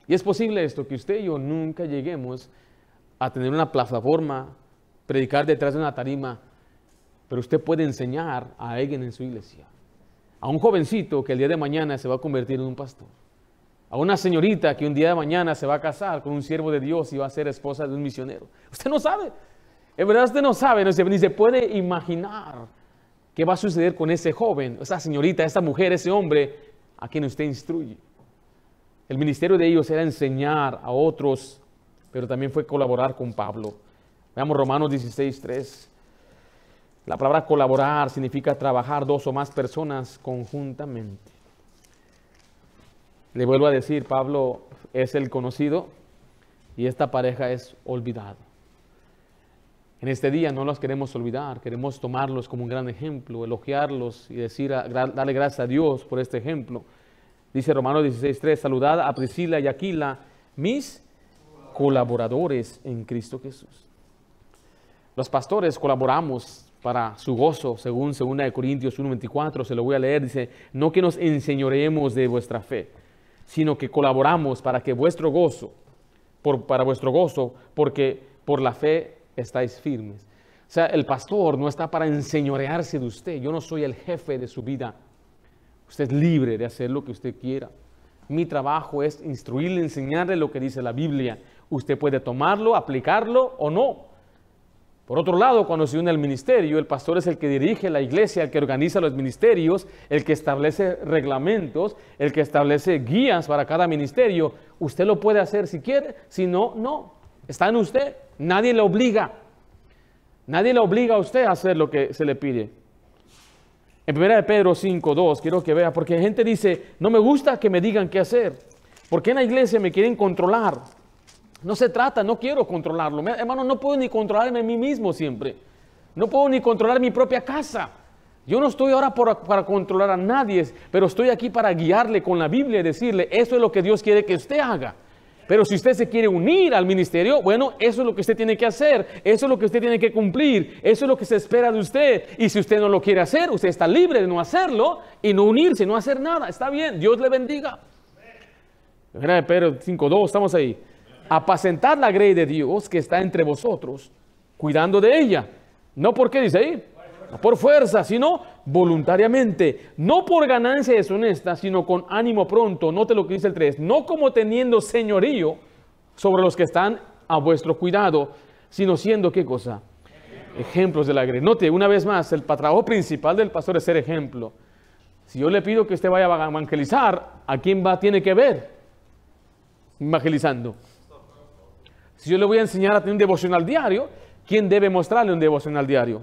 Y es posible esto, que usted y yo nunca lleguemos a tener una plataforma, predicar detrás de una tarima, pero usted puede enseñar a alguien en su iglesia, a un jovencito que el día de mañana se va a convertir en un pastor, a una señorita que un día de mañana se va a casar con un siervo de Dios y va a ser esposa de un misionero. Usted no sabe, en verdad usted no sabe, no se, ni se puede imaginar qué va a suceder con ese joven, esa señorita, esa mujer, ese hombre a quien usted instruye. El ministerio de ellos era enseñar a otros, pero también fue colaborar con Pablo. Veamos Romanos 16, 3. La palabra colaborar significa trabajar dos o más personas conjuntamente. Le vuelvo a decir, Pablo es el conocido y esta pareja es olvidada. En este día no los queremos olvidar, queremos tomarlos como un gran ejemplo, elogiarlos y decir, darle gracias a Dios por este ejemplo. Dice Romanos 16.3, saludad a Priscila y Aquila, mis colaboradores en Cristo Jesús. Los pastores colaboramos para su gozo, según 2 Corintios 1.24, se lo voy a leer, dice, no que nos enseñoreemos de vuestra fe, sino que colaboramos para que vuestro gozo, por, para vuestro gozo, porque por la fe estáis firmes. O sea, el pastor no está para enseñorearse de usted, yo no soy el jefe de su vida, Usted es libre de hacer lo que usted quiera. Mi trabajo es instruirle, enseñarle lo que dice la Biblia. Usted puede tomarlo, aplicarlo o no. Por otro lado, cuando se une al ministerio, el pastor es el que dirige la iglesia, el que organiza los ministerios, el que establece reglamentos, el que establece guías para cada ministerio. Usted lo puede hacer si quiere, si no, no. Está en usted. Nadie le obliga. Nadie le obliga a usted a hacer lo que se le pide. En 1 Pedro 5, 2, quiero que vea, porque la gente dice, no me gusta que me digan qué hacer. porque en la iglesia me quieren controlar? No se trata, no quiero controlarlo. hermano, no puedo ni controlarme a mí mismo siempre. No puedo ni controlar mi propia casa. Yo no estoy ahora para controlar a nadie, pero estoy aquí para guiarle con la Biblia y decirle, eso es lo que Dios quiere que usted haga. Pero si usted se quiere unir al ministerio, bueno, eso es lo que usted tiene que hacer, eso es lo que usted tiene que cumplir, eso es lo que se espera de usted. Y si usted no lo quiere hacer, usted está libre de no hacerlo y no unirse, no hacer nada. Está bien, Dios le bendiga. Pero Pedro 5.2, estamos ahí. Apacentar la grey de Dios que está entre vosotros, cuidando de ella. No porque dice ahí, no por fuerza, sino voluntariamente. No por ganancia deshonesta, sino con ánimo pronto. Note lo que dice el 3. No como teniendo señorío sobre los que están a vuestro cuidado, sino siendo qué cosa? Ejemplos de la iglesia Note una vez más, el trabajo principal del pastor es ser ejemplo. Si yo le pido que usted vaya a evangelizar, ¿a quién va tiene que ver? Evangelizando. Si yo le voy a enseñar a tener un devocional diario, ¿quién debe mostrarle un devocional diario?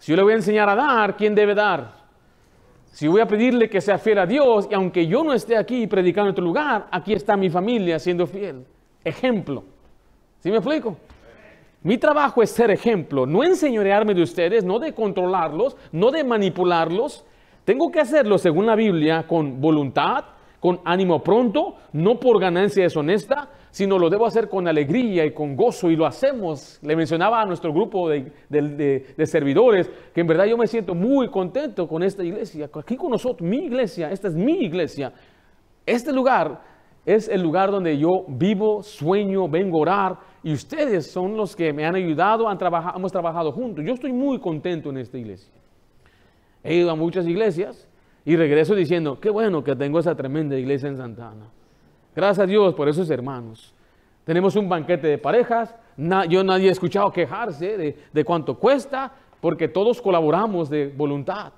Si yo le voy a enseñar a dar, ¿quién debe dar? Si voy a pedirle que sea fiel a Dios, y aunque yo no esté aquí predicando en otro lugar, aquí está mi familia siendo fiel. Ejemplo. ¿Sí me explico? Mi trabajo es ser ejemplo, no enseñorearme de ustedes, no de controlarlos, no de manipularlos. Tengo que hacerlo, según la Biblia, con voluntad, con ánimo pronto, no por ganancia deshonesta, sino lo debo hacer con alegría y con gozo y lo hacemos. Le mencionaba a nuestro grupo de, servidores que en verdad yo me siento muy contento con esta iglesia, aquí con nosotros, mi iglesia, esta es mi iglesia. Este lugar es el lugar donde yo vivo, sueño, vengo a orar y ustedes son los que me han ayudado, hemos trabajado juntos. Yo estoy muy contento en esta iglesia. He ido a muchas iglesias y regreso diciendo, qué bueno que tengo esa tremenda iglesia en Santana. Gracias a Dios por esos hermanos. Tenemos un banquete de parejas. yo nadie he escuchado quejarse de, de cuánto cuesta, porque todos colaboramos de voluntad.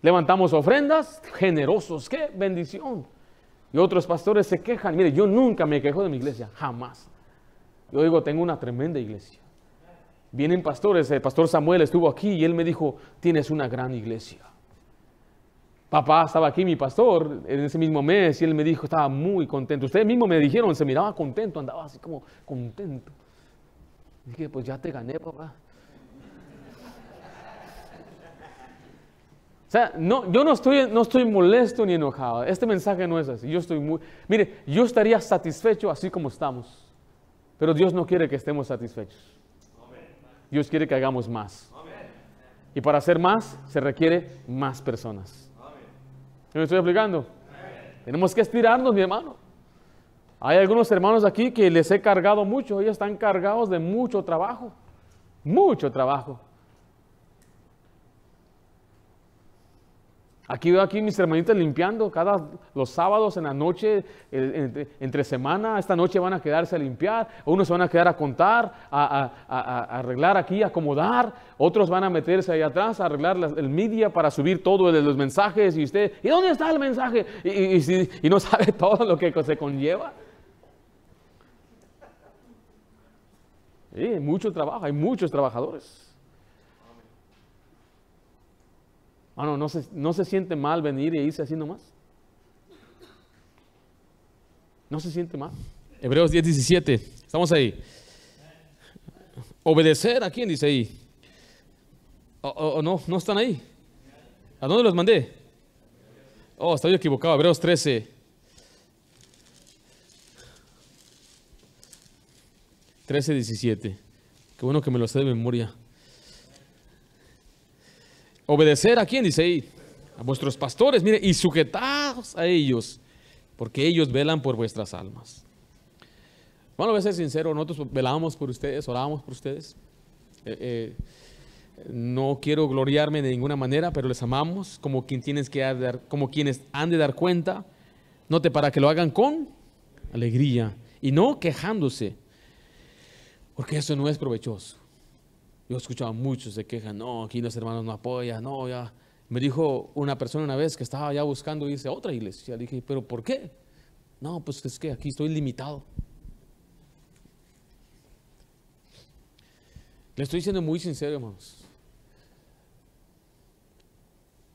Levantamos ofrendas generosos. ¡Qué bendición! Y otros pastores se quejan. Mire, yo nunca me quejo de mi iglesia, jamás. Yo digo, tengo una tremenda iglesia. Vienen pastores, el pastor Samuel estuvo aquí y él me dijo, tienes una gran iglesia. Papá estaba aquí, mi pastor, en ese mismo mes, y él me dijo, estaba muy contento. Ustedes mismos me dijeron, se miraba contento, andaba así como contento. dije, pues ya te gané, papá. O sea, yo no estoy, no estoy molesto ni enojado. Este mensaje no es así. Yo estoy muy... Mire, yo estaría satisfecho así como estamos. Pero Dios no quiere que estemos satisfechos. Dios quiere que hagamos más. Y para hacer más se requiere más personas estoy explicando? Tenemos que estirarnos, mi hermano. Hay algunos hermanos aquí que les he cargado mucho, ellos están cargados de mucho trabajo, mucho trabajo. Aquí veo aquí mis hermanitas limpiando cada los sábados en la noche, entre, semana, esta noche van a quedarse a limpiar, unos van a quedar a contar, a, arreglar aquí, acomodar, otros van a meterse ahí atrás, a arreglar el media para subir todo el, los mensajes y usted, ¿y dónde está el mensaje? Y, no (laughs) sabe todo lo que se conlleva. Sí, mucho trabajo, hay muchos trabajadores. Ah, ¿no se, ¿no se siente mal venir y irse así nomás? ¿No se siente mal? Hebreos 10, 17. Estamos ahí. Obedecer a quién dice ahí. O, no, no están ahí. ¿A dónde los mandé? Oh, estaba yo equivocado. Hebreos 13. 13, 17. Qué bueno que me lo sé de memoria. Obedecer a quién, dice a vuestros pastores, mire, y sujetados a ellos, porque ellos velan por vuestras almas. Bueno, voy a ser sincero, nosotros velamos por ustedes, oramos por ustedes. Eh, eh, no quiero gloriarme de ninguna manera, pero les amamos como, quien tienes que dar, como quienes han de dar cuenta. no te para que lo hagan con alegría y no quejándose, porque eso no es provechoso. Yo he a muchos se quejan, no, aquí los hermanos no apoyan, no, ya. Me dijo una persona una vez que estaba ya buscando irse a otra iglesia. Le dije, ¿pero por qué? No, pues es que aquí estoy limitado. Le estoy diciendo muy sincero, hermanos.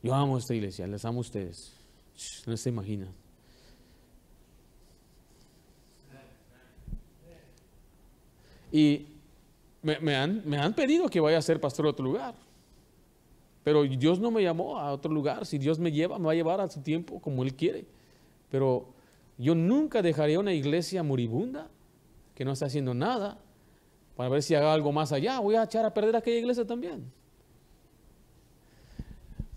Yo amo esta iglesia, les amo a ustedes. No se imaginan. Y me, han, pedido que vaya a ser pastor de otro lugar. Pero Dios no me llamó a otro lugar. Si Dios me lleva, me va a llevar a su tiempo como Él quiere. Pero yo nunca dejaría una iglesia moribunda que no está haciendo nada para ver si haga algo más allá. Voy a echar a perder aquella iglesia también.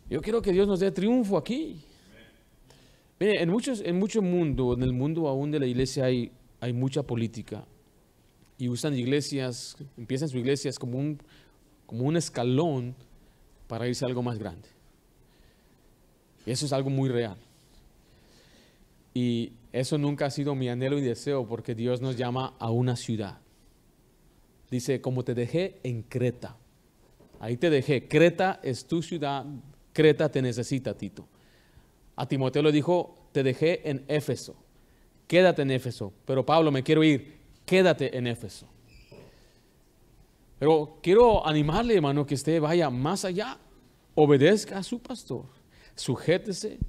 Yo quiero que Dios nos dé triunfo aquí. en, muchos, en mucho mundo, en el mundo aún de la iglesia hay, hay mucha política, y usan iglesias, empiezan sus iglesias como un, como un escalón para irse a algo más grande. Eso es algo muy real. Y eso nunca ha sido mi anhelo y deseo porque Dios nos llama a una ciudad. Dice, como te dejé en Creta. Ahí te dejé. Creta es tu ciudad. Creta te necesita, Tito. A Timoteo le dijo, te dejé en Éfeso. Quédate en Éfeso. Pero Pablo, me quiero ir quédate en Éfeso. Pero quiero animarle, hermano, que usted vaya más allá, obedezca a su pastor, sujétese,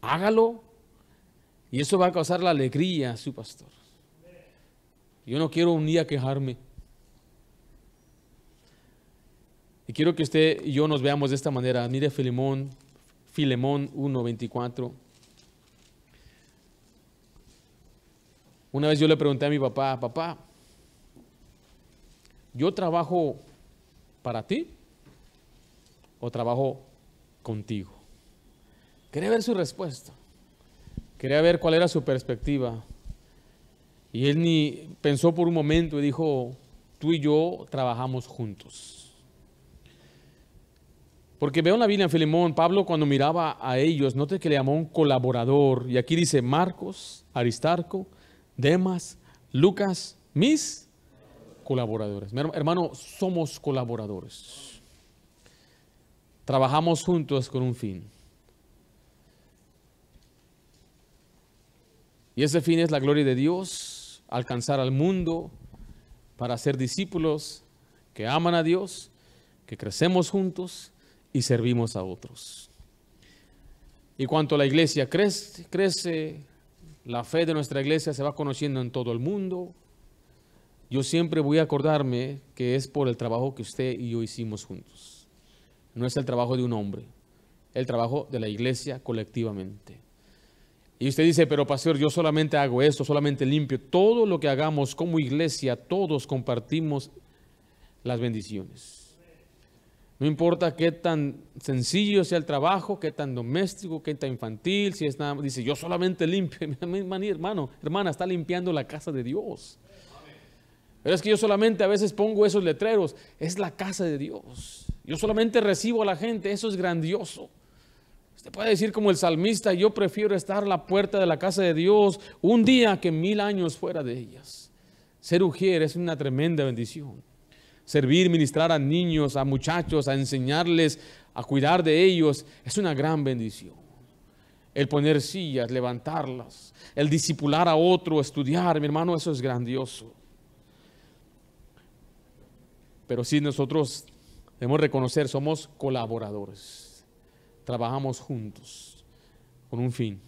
hágalo, y eso va a causar la alegría a su pastor. Yo no quiero un día quejarme. Y quiero que usted y yo nos veamos de esta manera. Mire Filemón, Filemón 1.24. Una vez yo le pregunté a mi papá, papá, ¿yo trabajo para ti o trabajo contigo? Quería ver su respuesta. Quería ver cuál era su perspectiva. Y él ni pensó por un momento y dijo, tú y yo trabajamos juntos. Porque veo en la Biblia en Filemón, Pablo cuando miraba a ellos, note que le llamó un colaborador. Y aquí dice Marcos, Aristarco, Demas, Lucas, mis colaboradores. Hermano, somos colaboradores. Trabajamos juntos con un fin. Y ese fin es la gloria de Dios, alcanzar al mundo para ser discípulos que aman a Dios, que crecemos juntos y servimos a otros. Y cuanto la iglesia crece, crece la fe de nuestra iglesia se va conociendo en todo el mundo. Yo siempre voy a acordarme que es por el trabajo que usted y yo hicimos juntos. No es el trabajo de un hombre, el trabajo de la iglesia colectivamente. Y usted dice, pero pastor, yo solamente hago esto, solamente limpio. Todo lo que hagamos como iglesia, todos compartimos las bendiciones. No importa qué tan sencillo sea el trabajo, qué tan doméstico, qué tan infantil, si es nada, dice, yo solamente limpio. (laughs) hermano, hermana, está limpiando la casa de Dios. Pero es que yo solamente a veces pongo esos letreros, es la casa de Dios. Yo solamente recibo a la gente, eso es grandioso. Usted puede decir como el salmista, yo prefiero estar a la puerta de la casa de Dios un día que mil años fuera de ellas. Ser ujier es una tremenda bendición servir, ministrar a niños, a muchachos, a enseñarles, a cuidar de ellos, es una gran bendición. El poner sillas, levantarlas, el discipular a otro, estudiar, mi hermano, eso es grandioso. Pero si nosotros debemos reconocer, somos colaboradores, trabajamos juntos con un fin,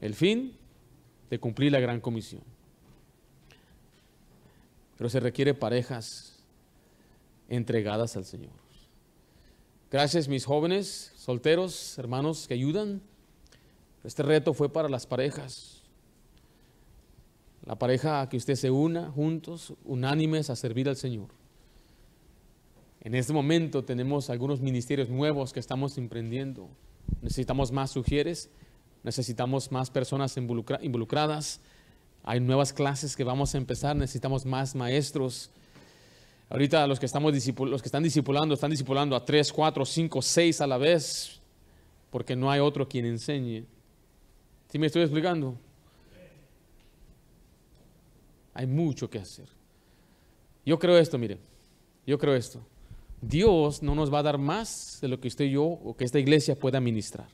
el fin de cumplir la gran comisión. Pero se requiere parejas entregadas al Señor. Gracias mis jóvenes, solteros, hermanos que ayudan. Este reto fue para las parejas. La pareja a que usted se una juntos, unánimes a servir al Señor. En este momento tenemos algunos ministerios nuevos que estamos emprendiendo. Necesitamos más sugieres, necesitamos más personas involucradas. Hay nuevas clases que vamos a empezar, necesitamos más maestros Ahorita los que, los que están discipulando, están discipulando a tres, cuatro, cinco, seis a la vez, porque no hay otro quien enseñe. ¿Sí me estoy explicando? Hay mucho que hacer. Yo creo esto, mire, yo creo esto. Dios no nos va a dar más de lo que usted y yo o que esta iglesia pueda ministrar.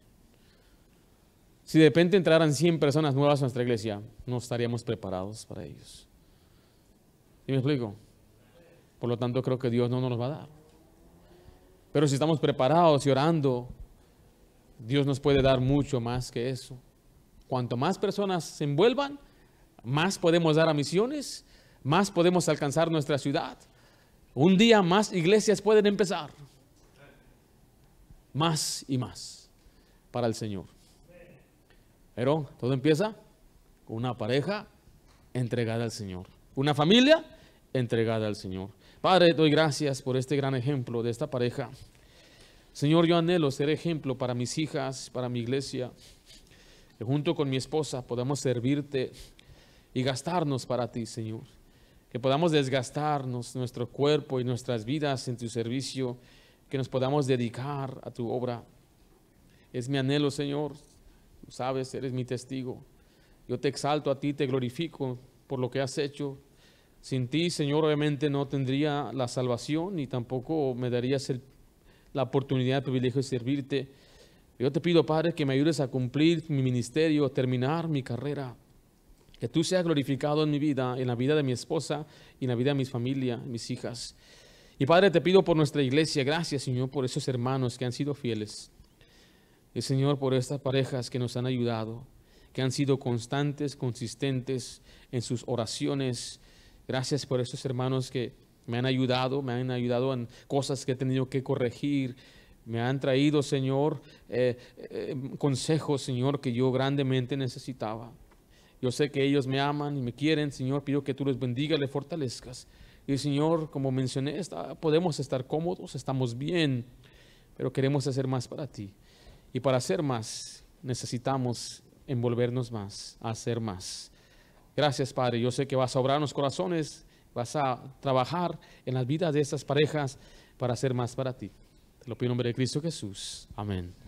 Si de repente entraran 100 personas nuevas a nuestra iglesia, no estaríamos preparados para ellos. ¿Sí me explico? Por lo tanto, creo que Dios no nos va a dar. Pero si estamos preparados y orando, Dios nos puede dar mucho más que eso. Cuanto más personas se envuelvan, más podemos dar a misiones, más podemos alcanzar nuestra ciudad. Un día más iglesias pueden empezar. Más y más para el Señor. Pero todo empieza con una pareja entregada al Señor. Una familia entregada al Señor. Padre, doy gracias por este gran ejemplo de esta pareja. Señor, yo anhelo ser ejemplo para mis hijas, para mi iglesia, que junto con mi esposa podamos servirte y gastarnos para ti, Señor. Que podamos desgastarnos nuestro cuerpo y nuestras vidas en tu servicio, que nos podamos dedicar a tu obra. Es mi anhelo, Señor. sabes, eres mi testigo. Yo te exalto a ti, te glorifico por lo que has hecho, sin ti, Señor, obviamente no tendría la salvación ni tampoco me darías la oportunidad, el privilegio de servirte. Yo te pido, Padre, que me ayudes a cumplir mi ministerio, a terminar mi carrera. Que tú seas glorificado en mi vida, en la vida de mi esposa y en la vida de mi familia, mis hijas. Y Padre, te pido por nuestra iglesia, gracias Señor por esos hermanos que han sido fieles. Y Señor por estas parejas que nos han ayudado, que han sido constantes, consistentes en sus oraciones, Gracias por estos hermanos que me han ayudado, me han ayudado en cosas que he tenido que corregir. Me han traído, Señor, eh, eh, consejos, Señor, que yo grandemente necesitaba. Yo sé que ellos me aman y me quieren, Señor. Pido que tú les bendiga, les fortalezcas. Y, Señor, como mencioné, podemos estar cómodos, estamos bien, pero queremos hacer más para ti. Y para hacer más, necesitamos envolvernos más, hacer más. Gracias, Padre. Yo sé que vas a obrar en los corazones, vas a trabajar en las vidas de estas parejas para hacer más para ti. Te lo pido en nombre de Cristo Jesús. Amén.